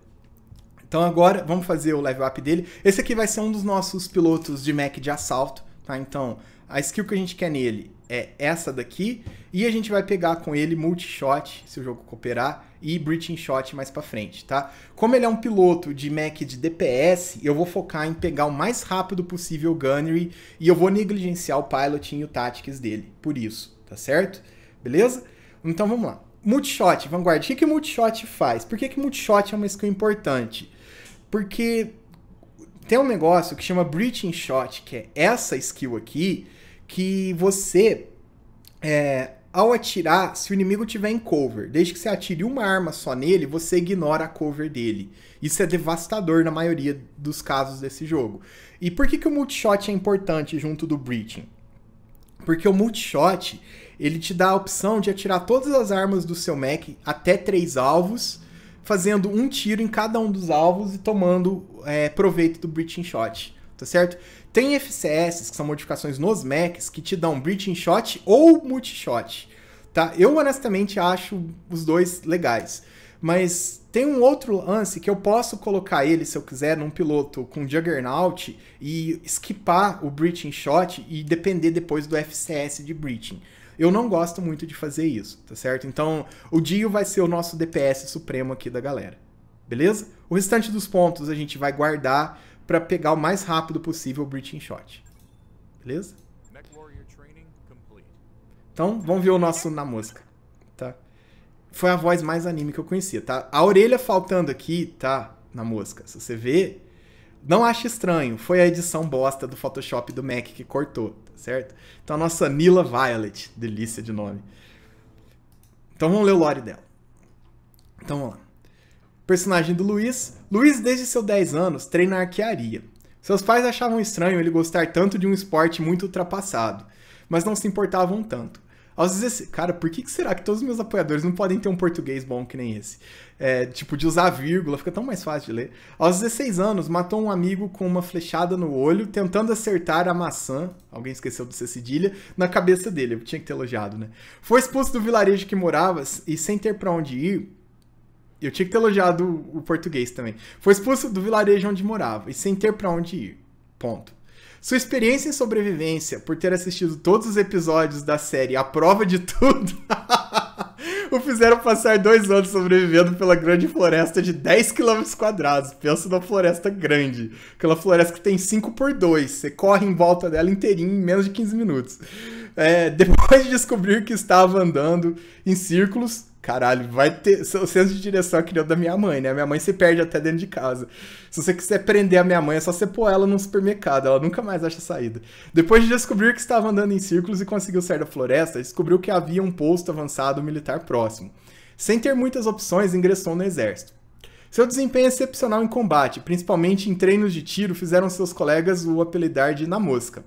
Então agora vamos fazer o level up dele. Esse aqui vai ser um dos nossos pilotos de mech de assalto, tá? Então a skill que a gente quer nele é essa daqui. E a gente vai pegar com ele multi-shot, se o jogo cooperar, e breaching shot mais para frente, tá? Como ele é um piloto de mec de DPS, eu vou focar em pegar o mais rápido possível o Gunnery e eu vou negligenciar o piloting e o tactics dele, por isso, tá certo? Beleza? Então vamos lá. Multishot, Vanguard, o que, que multishot faz? Por que, que multishot é uma skill importante? Porque tem um negócio que chama breaching shot, que é essa skill aqui, que você, é, ao atirar, se o inimigo tiver em cover, desde que você atire uma arma só nele, você ignora a cover dele. Isso é devastador na maioria dos casos desse jogo. E por que, que o multishot é importante junto do breaching? Porque o multishot, ele te dá a opção de atirar todas as armas do seu mech até três alvos, fazendo um tiro em cada um dos alvos e tomando é, proveito do breaching shot, tá certo? Tem FCS, que são modificações nos Macs, que te dão breaching shot ou multishot, tá? Eu honestamente acho os dois legais. Mas tem um outro lance que eu posso colocar ele, se eu quiser, num piloto com Juggernaut e skipar o breaching shot e depender depois do FCS de breaching. Eu não gosto muito de fazer isso, tá certo? Então, o Dio vai ser o nosso DPS supremo aqui da galera. Beleza? O restante dos pontos a gente vai guardar para pegar o mais rápido possível o Breaching Shot. Beleza? Então, vamos ver o nosso na mosca, tá? Foi a voz mais anime que eu conhecia, tá? A orelha faltando aqui, tá? Na mosca. Se você vê, não acha estranho. Foi a edição bosta do Photoshop do Mac que cortou, tá certo? Então, a nossa Nila Violet, delícia de nome. Então, vamos ler o lore dela. Então, vamos lá. Personagem do Luiz. Luiz, desde seus 10 anos, treina arquearia. Seus pais achavam estranho ele gostar tanto de um esporte muito ultrapassado, mas não se importavam tanto. Aos 16. Cara, por que, será que todos os meus apoiadores não podem ter um português bom que nem esse? É, tipo, de usar vírgula, fica tão mais fácil de ler. Aos 16 anos, matou um amigo com uma flechada no olho, tentando acertar a maçã, alguém esqueceu de ser cedilha, na cabeça dele. Eu tinha que ter elogiado, né? Foi expulso do vilarejo que morava e, sem ter para onde ir, eu tinha que ter elogiado o, português também. Foi expulso do vilarejo onde morava e sem ter para onde ir. Ponto. Sua experiência em sobrevivência por ter assistido todos os episódios da série A Prova de Tudo o fizeram passar dois anos sobrevivendo pela grande floresta de 10 km quadrados. Pensa na floresta grande. Aquela floresta que tem 5 por 2 Você corre em volta dela inteirinho em menos de 15 minutos. É, depois de descobrir que estava andando em círculos, caralho, vai ter. O senso de direção que deu da minha mãe, né? Minha mãe se perde até dentro de casa. Se você quiser prender a minha mãe, é só você pôr ela num supermercado, ela nunca mais acha saída. Depois de descobrir que estava andando em círculos e conseguiu sair da floresta, descobriu que havia um posto avançado militar próximo. Sem ter muitas opções, ingressou no exército. Seu desempenho é excepcional em combate, principalmente em treinos de tiro, fizeram seus colegas o apelidar de Na Mosca.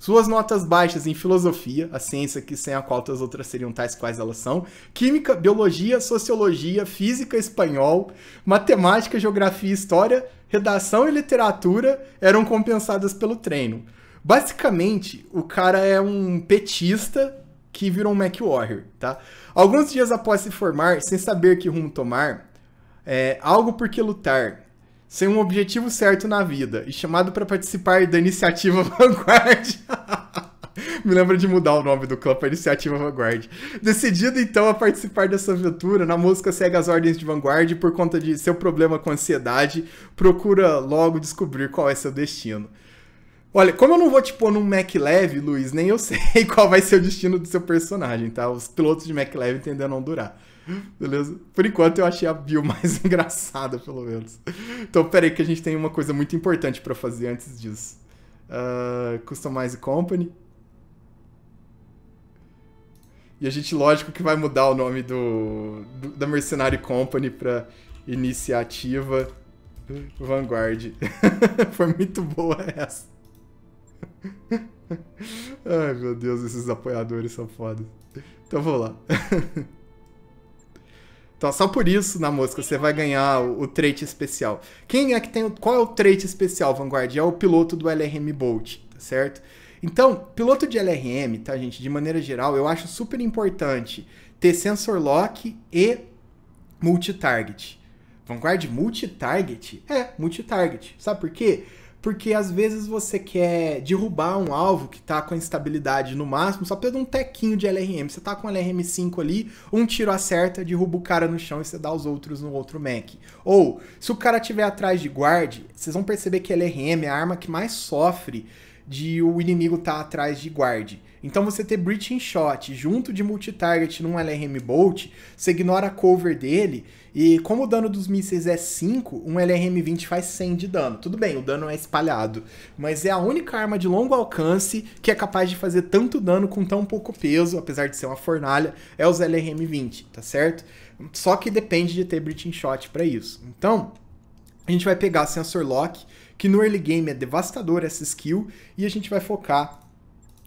Suas notas baixas em filosofia, a ciência que sem a qual todas as outras seriam tais quais elas são, química, biologia, sociologia, física, espanhol, matemática, geografia, história, redação e literatura eram compensadas pelo treino. Basicamente, o cara é um petista que virou um MacWarrior, tá? Alguns dias após se formar, sem saber que rumo tomar, é, algo por que lutar, sem um objetivo certo na vida e chamado para participar da iniciativa Vanguard. Me lembra de mudar o nome do clã para Iniciativa Vanguard. Decidido então a participar dessa aventura, na música segue as ordens de Vanguard por conta de seu problema com ansiedade, procura logo descobrir qual é seu destino. Olha, como eu não vou te pôr num Mac leve, Luiz, nem eu sei qual vai ser o destino do seu personagem, tá? Os pilotos de Mac leve tenderão a durar. Beleza? Por enquanto eu achei a bio mais engraçada, pelo menos. Então, pera aí que a gente tem uma coisa muito importante para fazer antes disso. Uh, Customize Company. E a gente, lógico, que vai mudar o nome do, do da Mercenary Company para Iniciativa Vanguard. Foi muito boa essa. Ai, meu Deus, esses apoiadores são foda. Então, vamos lá. Então só por isso na mosca você vai ganhar o, o trait especial. Quem é que tem qual é o trait especial Vanguard? É o piloto do LRM Bolt, tá certo? Então, piloto de LRM, tá gente, de maneira geral, eu acho super importante ter sensor lock e multi target Vanguard multi target É, multi target Sabe por quê? porque às vezes você quer derrubar um alvo que está com a instabilidade no máximo só pelo um tequinho de LRM. Você está com LRM5 ali, um tiro acerta, derruba o cara no chão e você dá os outros no outro mech. Ou, se o cara tiver atrás de guard, vocês vão perceber que LRM é a arma que mais sofre de o inimigo estar tá atrás de guarde então você ter breaching shot junto de multitarget num LRM Bolt, você ignora a cover dele, e como o dano dos mísseis é 5, um LRM-20 faz 100 de dano. Tudo bem, o dano é espalhado, mas é a única arma de longo alcance que é capaz de fazer tanto dano com tão pouco peso, apesar de ser uma fornalha, é os LRM-20, tá certo? Só que depende de ter breaching shot para isso. Então, a gente vai pegar sensor lock, que no early game é devastador essa skill, e a gente vai focar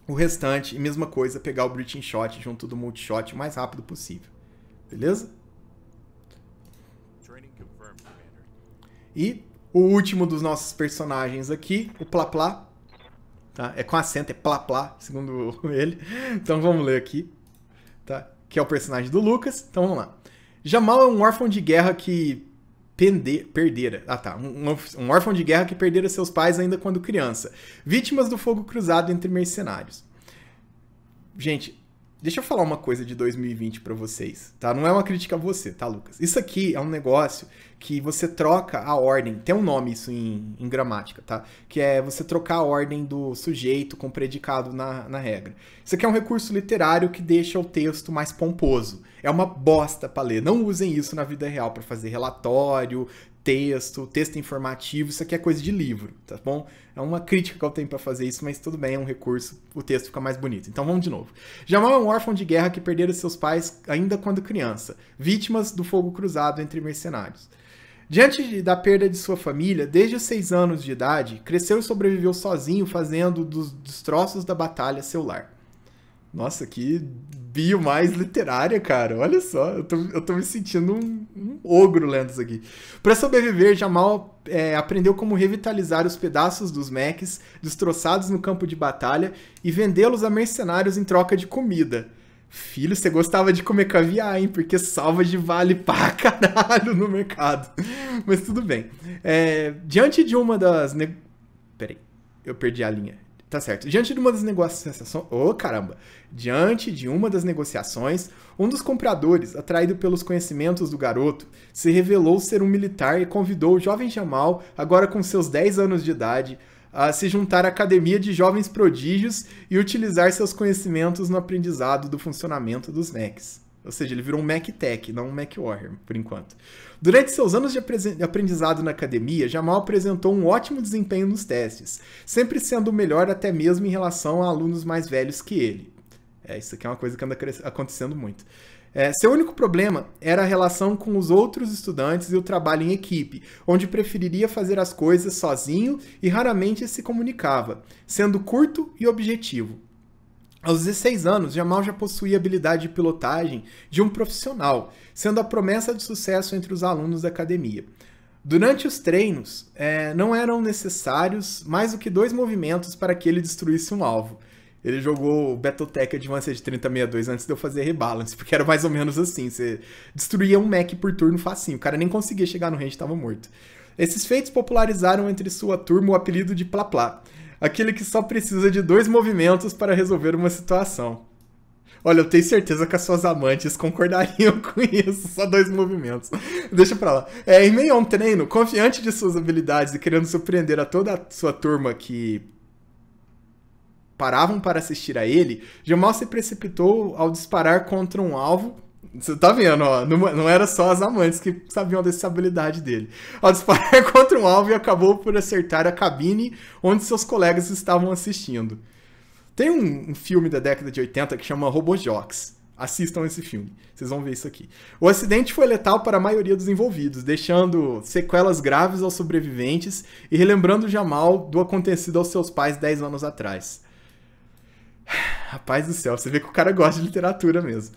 o restante, e mesma coisa, pegar o breaching shot junto do multishot o mais rápido possível. Beleza? E o último dos nossos personagens aqui, o Plaplá. Tá? É com acento, é Plaplá, segundo ele. Então vamos ler aqui. Tá? Que é o personagem do Lucas. Então vamos lá. Jamal é um órfão de guerra que pender, perdera. Ah, tá. Um, um órfão de guerra que perdera seus pais ainda quando criança. Vítimas do fogo cruzado entre mercenários. Gente, Deixa eu falar uma coisa de 2020 para vocês, tá? Não é uma crítica a você, tá, Lucas? Isso aqui é um negócio que você troca a ordem, tem um nome isso em, em gramática, tá? Que é você trocar a ordem do sujeito com predicado na, na regra. Isso aqui é um recurso literário que deixa o texto mais pomposo. É uma bosta pra ler. Não usem isso na vida real para fazer relatório, texto, texto informativo, isso aqui é coisa de livro, tá bom? É uma crítica que eu tenho para fazer isso, mas tudo bem, é um recurso, o texto fica mais bonito. Então vamos de novo. Jamal é um órfão de guerra que perdera seus pais ainda quando criança, vítimas do fogo cruzado entre mercenários. Diante da perda de sua família, desde os seis anos de idade, cresceu e sobreviveu sozinho, fazendo dos destroços da batalha seu lar. Nossa, que bio mais literária, cara. Olha só, eu tô, eu tô me sentindo um, um ogro lendo isso aqui. Para sobreviver, Jamal é, aprendeu como revitalizar os pedaços dos Macs destroçados no campo de batalha e vendê-los a mercenários em troca de comida. Filho, você gostava de comer caviar, hein? Porque salva de vale pra caralho no mercado. Mas tudo bem. É, diante de uma das. Ne... Peraí, eu perdi a linha. Tá certo. Diante de uma das negociações. Oh, caramba! Diante de uma das negociações, um dos compradores, atraído pelos conhecimentos do garoto, se revelou ser um militar e convidou o jovem Jamal, agora com seus 10 anos de idade, a se juntar à Academia de Jovens Prodígios e utilizar seus conhecimentos no aprendizado do funcionamento dos NECs. Ou seja, ele virou um Mac Tech, não um Mac Warrior, por enquanto. Durante seus anos de aprendizado na academia, Jamal apresentou um ótimo desempenho nos testes, sempre sendo o melhor até mesmo em relação a alunos mais velhos que ele. É, isso aqui é uma coisa que anda acontecendo muito. É, seu único problema era a relação com os outros estudantes e o trabalho em equipe, onde preferiria fazer as coisas sozinho e raramente se comunicava, sendo curto e objetivo. Aos 16 anos, Jamal já possuía habilidade de pilotagem de um profissional, sendo a promessa de sucesso entre os alunos da academia. Durante os treinos, é, não eram necessários mais do que dois movimentos para que ele destruísse um alvo. Ele jogou Battletech Advanced 3062 antes de eu fazer rebalance, porque era mais ou menos assim, você destruía um mech por turno facinho, o cara nem conseguia chegar no range, estava morto. Esses feitos popularizaram entre sua turma o apelido de Pla Pla aquele que só precisa de dois movimentos para resolver uma situação. Olha, eu tenho certeza que as suas amantes concordariam com isso, só dois movimentos. Deixa pra lá. É, em meio a um treino, confiante de suas habilidades e querendo surpreender a toda a sua turma que paravam para assistir a ele, Jamal se precipitou ao disparar contra um alvo você tá vendo, ó. Não, não era só as amantes que sabiam dessa habilidade dele. Ao disparar contra um alvo e acabou por acertar a cabine onde seus colegas estavam assistindo. Tem um, um filme da década de 80 que chama Robojocks. Assistam esse filme, vocês vão ver isso aqui. O acidente foi letal para a maioria dos envolvidos, deixando sequelas graves aos sobreviventes e relembrando Jamal do acontecido aos seus pais 10 anos atrás. Rapaz do céu, você vê que o cara gosta de literatura mesmo.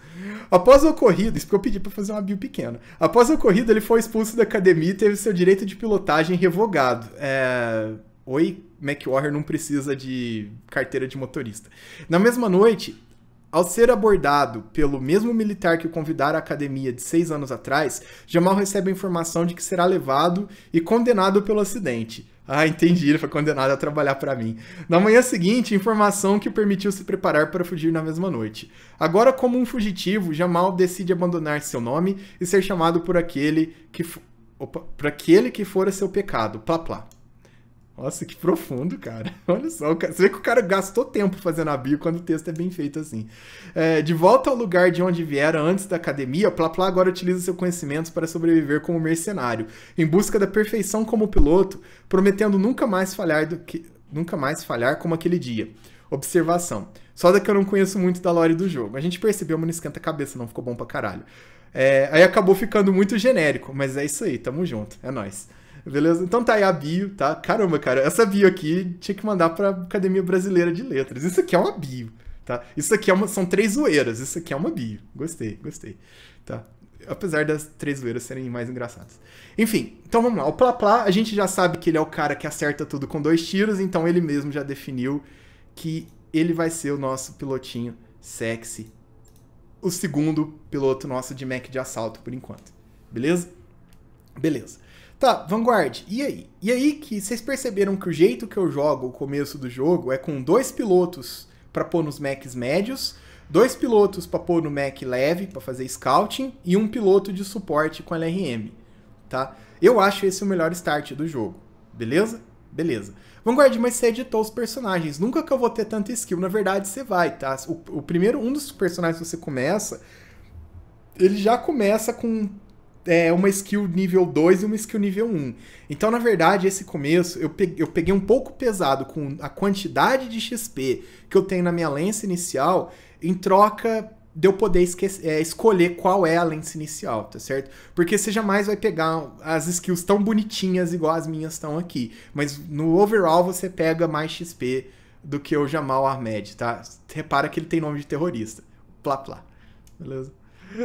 Após o ocorrido, isso porque eu pedi para fazer uma bio pequena. Após o ocorrido, ele foi expulso da academia e teve seu direito de pilotagem revogado. É... Oi, McWarrior não precisa de carteira de motorista. Na mesma noite, ao ser abordado pelo mesmo militar que o convidara à academia de seis anos atrás, Jamal recebe a informação de que será levado e condenado pelo acidente. Ah, entendi, ele foi condenado a trabalhar para mim. Na manhã seguinte, informação que o permitiu se preparar para fugir na mesma noite. Agora, como um fugitivo, Jamal decide abandonar seu nome e ser chamado por aquele que. Opa, por aquele que fora seu pecado, plá plá. Nossa, que profundo, cara. Olha só, você vê que o cara gastou tempo fazendo a bio quando o texto é bem feito assim. É, de volta ao lugar de onde viera antes da academia, Plaplá agora utiliza seu conhecimento para sobreviver como mercenário, em busca da perfeição como piloto, prometendo nunca mais falhar do que nunca mais falhar como aquele dia. Observação. Só da que eu não conheço muito da lore do jogo. A gente percebeu, mas não esquenta a cabeça, não ficou bom pra caralho. É, aí acabou ficando muito genérico, mas é isso aí, tamo junto, é nóis. Beleza? Então tá aí a bio, tá? Caramba, cara, essa bio aqui tinha que mandar pra Academia Brasileira de Letras. Isso aqui é uma bio, tá? Isso aqui é uma, são três zoeiras, isso aqui é uma bio. Gostei, gostei, tá? Apesar das três zoeiras serem mais engraçadas. Enfim, então vamos lá. O Plá Plá, a gente já sabe que ele é o cara que acerta tudo com dois tiros, então ele mesmo já definiu que ele vai ser o nosso pilotinho sexy. O segundo piloto nosso de Mac de assalto, por enquanto. Beleza? Beleza. Tá, Vanguard, e aí? E aí que vocês perceberam que o jeito que eu jogo o começo do jogo é com dois pilotos para pôr nos mechs médios, dois pilotos para pôr no mech leve para fazer scouting e um piloto de suporte com LRM, tá? Eu acho esse o melhor start do jogo, beleza? Beleza. Vanguard, mas você editou os personagens. Nunca que eu vou ter tanta skill. Na verdade, você vai, tá? O, o primeiro, um dos personagens que você começa, ele já começa com é, uma skill nível 2 e uma skill nível 1. Então, na verdade, esse começo eu peguei, eu peguei um pouco pesado com a quantidade de XP que eu tenho na minha lença inicial em troca de eu poder esquecer, é, escolher qual é a lente inicial, tá certo? Porque você jamais vai pegar as skills tão bonitinhas igual as minhas estão aqui. Mas no overall você pega mais XP do que o Jamal Ahmed, tá? Repara que ele tem nome de terrorista. Plá, plá. Beleza?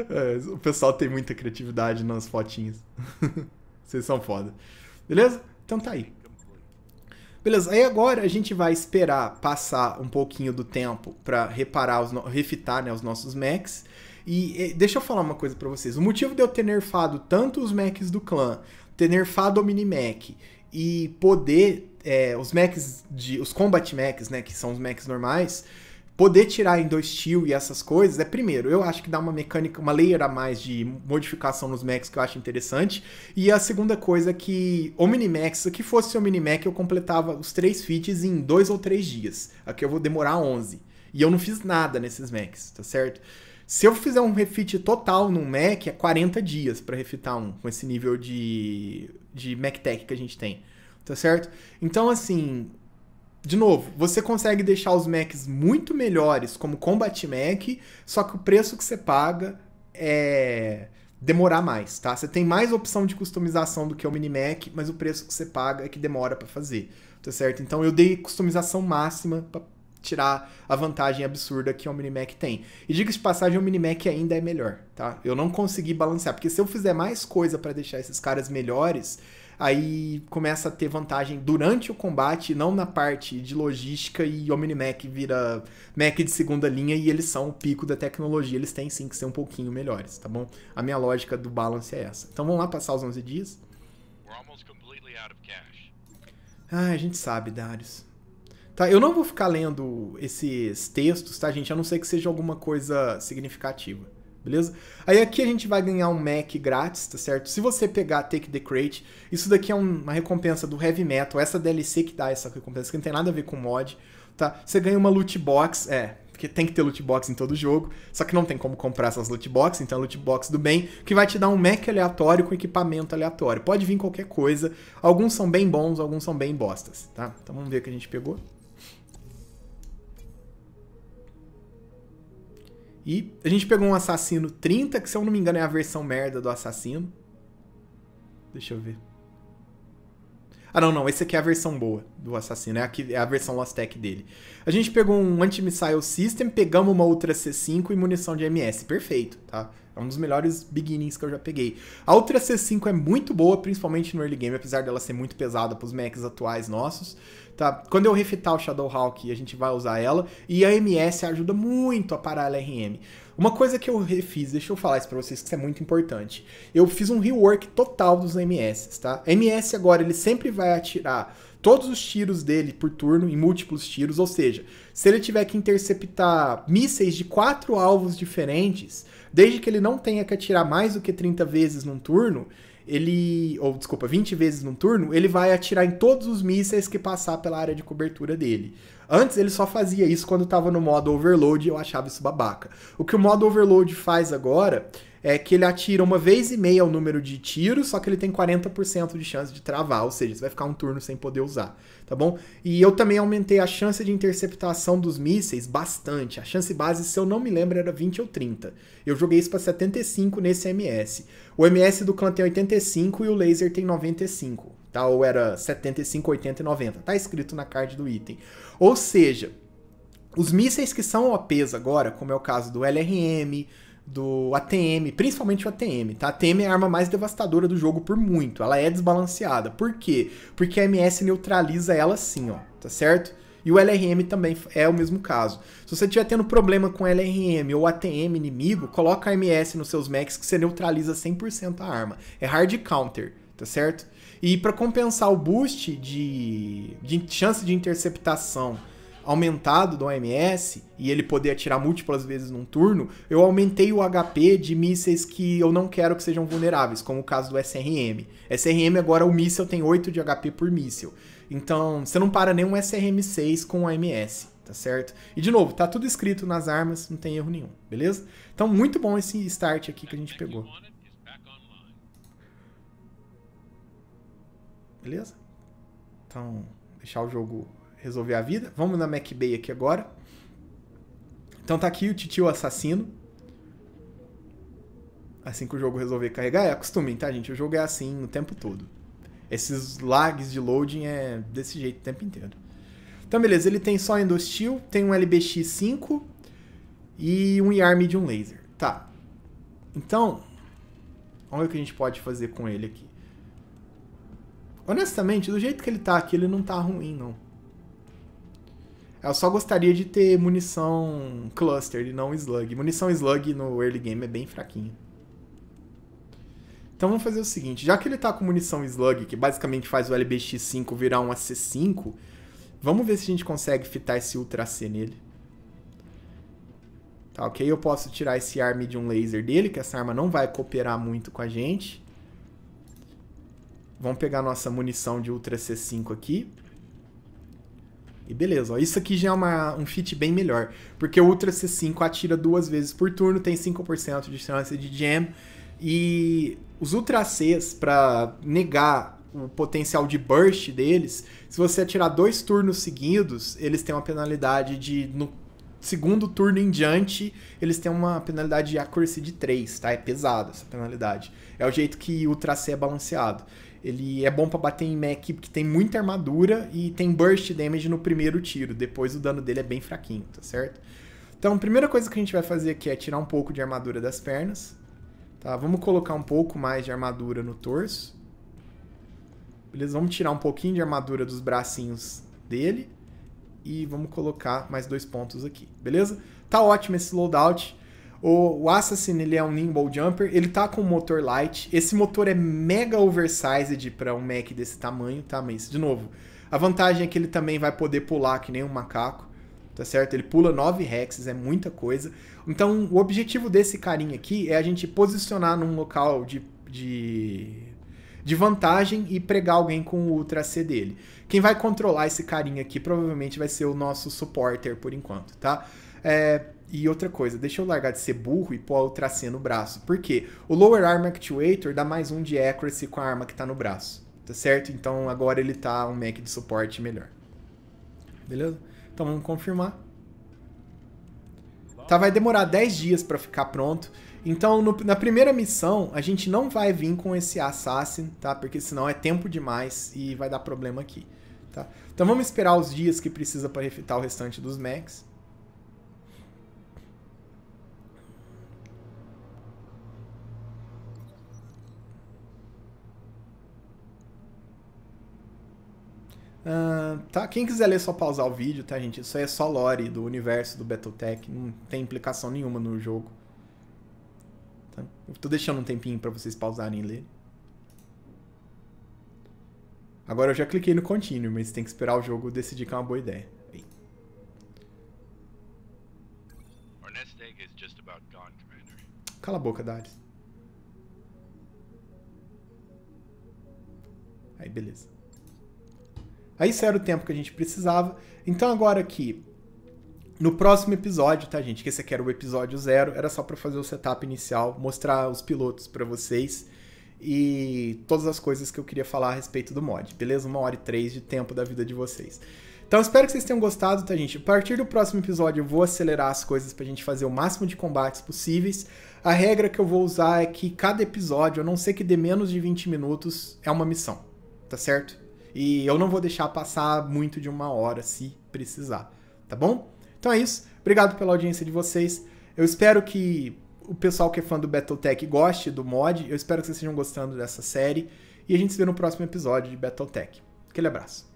É, o pessoal tem muita criatividade nas fotinhas. Vocês são foda. Beleza? Então tá aí. Beleza, aí agora a gente vai esperar passar um pouquinho do tempo para reparar, os no... refitar né, os nossos Macs. E, e, deixa eu falar uma coisa para vocês. O motivo de eu ter nerfado tanto os Macs do clã, ter nerfado o Mini Mac e poder... É, os Macs de... os Combat Macs, né, que são os Macs normais poder tirar em dois steel e essas coisas é primeiro, eu acho que dá uma mecânica, uma layer a mais de modificação nos Macs que eu acho interessante. E a segunda coisa é que o Minimax, se que fosse o Minimax, eu completava os três feats em dois ou três dias. Aqui eu vou demorar 11. E eu não fiz nada nesses Macs tá certo? Se eu fizer um refit total num Mac, é 40 dias para refitar um, com esse nível de, de Mac Tech que a gente tem, tá certo? Então, assim, de novo, você consegue deixar os mechs muito melhores como combat Mac, só que o preço que você paga é demorar mais, tá? Você tem mais opção de customização do que o Mac, mas o preço que você paga é que demora para fazer, tá certo? Então eu dei customização máxima para tirar a vantagem absurda que o Mac tem. E diga-se de passagem, o Mac ainda é melhor, tá? Eu não consegui balancear, porque se eu fizer mais coisa para deixar esses caras melhores, aí começa a ter vantagem durante o combate, não na parte de logística, e Omni Mac vira Mac de segunda linha e eles são o pico da tecnologia, eles têm sim que ser um pouquinho melhores, tá bom? A minha lógica do balance é essa. Então vamos lá passar os 11 dias. Ah, a gente sabe, Darius. Tá, eu não vou ficar lendo esses textos, tá, gente? A não ser que seja alguma coisa significativa beleza? Aí aqui a gente vai ganhar um Mac grátis, tá certo? Se você pegar Take the Crate, isso daqui é uma recompensa do Heavy Metal, essa DLC que dá essa recompensa, que não tem nada a ver com mod, tá? Você ganha uma loot box, é, porque tem que ter loot box em todo jogo, só que não tem como comprar essas loot box, então é loot box do bem, que vai te dar um Mac aleatório com equipamento aleatório. Pode vir qualquer coisa, alguns são bem bons, alguns são bem bostas, tá? Então vamos ver o que a gente pegou. E a gente pegou um assassino 30, que se eu não me engano é a versão merda do assassino. Deixa eu ver. Ah, não, não. Esse aqui é a versão boa do assassino. É a, que, é a versão Lost Tech dele. A gente pegou um anti-missile system, pegamos uma outra C5 e munição de MS. Perfeito, tá? um dos melhores beginnings que eu já peguei. A Ultra C5 é muito boa, principalmente no early game, apesar dela ser muito pesada para os mechs atuais nossos. Tá? Quando eu refitar o Shadowhawk, a gente vai usar ela. E a MS ajuda muito a parar a LRM. Uma coisa que eu refiz, deixa eu falar isso para vocês, que isso é muito importante. Eu fiz um rework total dos MS, tá? MS agora, ele sempre vai atirar todos os tiros dele por turno, em múltiplos tiros, ou seja, se ele tiver que interceptar mísseis de quatro alvos diferentes, desde que ele não tenha que atirar mais do que 30 vezes num turno, ele. Ou desculpa, 20 vezes num turno, ele vai atirar em todos os mísseis que passar pela área de cobertura dele. Antes ele só fazia isso quando estava no modo overload e eu achava isso babaca. O que o modo overload faz agora é que ele atira uma vez e meia o número de tiros, só que ele tem 40% de chance de travar, ou seja, você vai ficar um turno sem poder usar, tá bom? E eu também aumentei a chance de interceptação dos mísseis bastante. A chance base, se eu não me lembro, era 20 ou 30. Eu joguei isso para 75 nesse MS. O MS do clã tem 85 e o laser tem 95, tá? Ou era 75, 80 e 90. Tá escrito na card do item. Ou seja, os mísseis que são OPs agora, como é o caso do LRM, do ATM, principalmente o ATM, tá? A ATM é a arma mais devastadora do jogo por muito. Ela é desbalanceada. Por quê? Porque a MS neutraliza ela sim, ó, tá certo? E o LRM também é o mesmo caso. Se você estiver tendo problema com LRM ou ATM inimigo, coloca a MS nos seus mechs que você neutraliza 100% a arma. É hard counter, tá certo? E para compensar o boost de, de chance de interceptação aumentado do OMS e ele poder atirar múltiplas vezes num turno, eu aumentei o HP de mísseis que eu não quero que sejam vulneráveis, como o caso do SRM. SRM agora o míssil tem 8 de HP por míssil. Então, você não para nenhum SRM-6 com OMS, tá certo? E de novo, tá tudo escrito nas armas, não tem erro nenhum, beleza? Então, muito bom esse start aqui que a gente pegou. Beleza? Então, deixar o jogo resolver a vida. Vamos na Mac Bay aqui agora. Então tá aqui o Titio Assassino. Assim que o jogo resolver carregar, é acostumem, tá, gente? O jogo é assim o tempo todo. Esses lags de loading é desse jeito o tempo inteiro. Então, beleza, ele tem só Endostil, tem um LBX5 e um IARM de um laser. Tá. Então, vamos ver o que a gente pode fazer com ele aqui. Honestamente, do jeito que ele tá aqui, ele não tá ruim, não. Eu só gostaria de ter munição cluster e não slug. Munição slug no early game é bem fraquinho. Então vamos fazer o seguinte, já que ele tá com munição slug, que basicamente faz o LBX5 virar um AC5, vamos ver se a gente consegue fitar esse Ultra C nele. Tá, ok? Eu posso tirar esse arm de um laser dele, que essa arma não vai cooperar muito com a gente. Vamos pegar nossa munição de Ultra C5 aqui. E beleza, ó, isso aqui já é uma, um fit bem melhor, porque o Ultra C5 atira duas vezes por turno, tem 5% de chance de jam, e os Ultra Cs, para negar o potencial de burst deles, se você atirar dois turnos seguidos, eles têm uma penalidade de, no segundo turno em diante, eles têm uma penalidade de accuracy de 3, tá? É pesada essa penalidade. É o jeito que o Ultra C é balanceado. Ele é bom para bater em mech porque tem muita armadura e tem burst damage no primeiro tiro. Depois o dano dele é bem fraquinho, tá certo? Então, a primeira coisa que a gente vai fazer aqui é tirar um pouco de armadura das pernas. Tá? Vamos colocar um pouco mais de armadura no torso. Beleza? Vamos tirar um pouquinho de armadura dos bracinhos dele. E vamos colocar mais dois pontos aqui, beleza? Tá ótimo esse loadout. O, Assassin, ele é um nimble jumper, ele tá com motor light. Esse motor é mega oversized para um Mac desse tamanho, tá? Mas, de novo, a vantagem é que ele também vai poder pular que nem um macaco, tá certo? Ele pula 9 hexes, é muita coisa. Então, o objetivo desse carinha aqui é a gente posicionar num local de, de, de vantagem e pregar alguém com o ultra C dele. Quem vai controlar esse carinha aqui provavelmente vai ser o nosso supporter por enquanto, tá? É, e outra coisa, deixa eu largar de ser burro e pôr o tracinha no braço. Por quê? O Lower Arm Actuator dá mais um de accuracy com a arma que tá no braço. Tá certo? Então agora ele tá um mech de suporte melhor. Beleza? Então vamos confirmar. Tá, vai demorar 10 dias para ficar pronto. Então, no, na primeira missão, a gente não vai vir com esse Assassin, tá? Porque senão é tempo demais e vai dar problema aqui. Tá? Então vamos esperar os dias que precisa para refitar o restante dos mechs. Uh, ah, tá, quem quiser ler só pausar o vídeo, tá, gente? Isso aí é só lore do universo do Battletech, não tem implicação nenhuma no jogo. Tá? Eu tô deixando um tempinho para vocês pausarem e lerem. Agora eu já cliquei no continue, mas tem que esperar o jogo decidir que é uma boa ideia. Cala a boca, Darius. Aí, beleza. Aí isso era o tempo que a gente precisava. Então agora aqui, no próximo episódio, tá, gente? Que esse aqui era o episódio zero, era só para fazer o setup inicial, mostrar os pilotos para vocês e todas as coisas que eu queria falar a respeito do mod, beleza? Uma hora e três de tempo da vida de vocês. Então espero que vocês tenham gostado, tá, gente? A partir do próximo episódio eu vou acelerar as coisas pra gente fazer o máximo de combates possíveis. A regra que eu vou usar é que cada episódio, a não ser que dê menos de 20 minutos, é uma missão, tá certo? E eu não vou deixar passar muito de uma hora se precisar, tá bom? Então é isso. Obrigado pela audiência de vocês. Eu espero que o pessoal que é fã do Battletech goste do mod. Eu espero que vocês estejam gostando dessa série. E a gente se vê no próximo episódio de Battletech. Aquele abraço.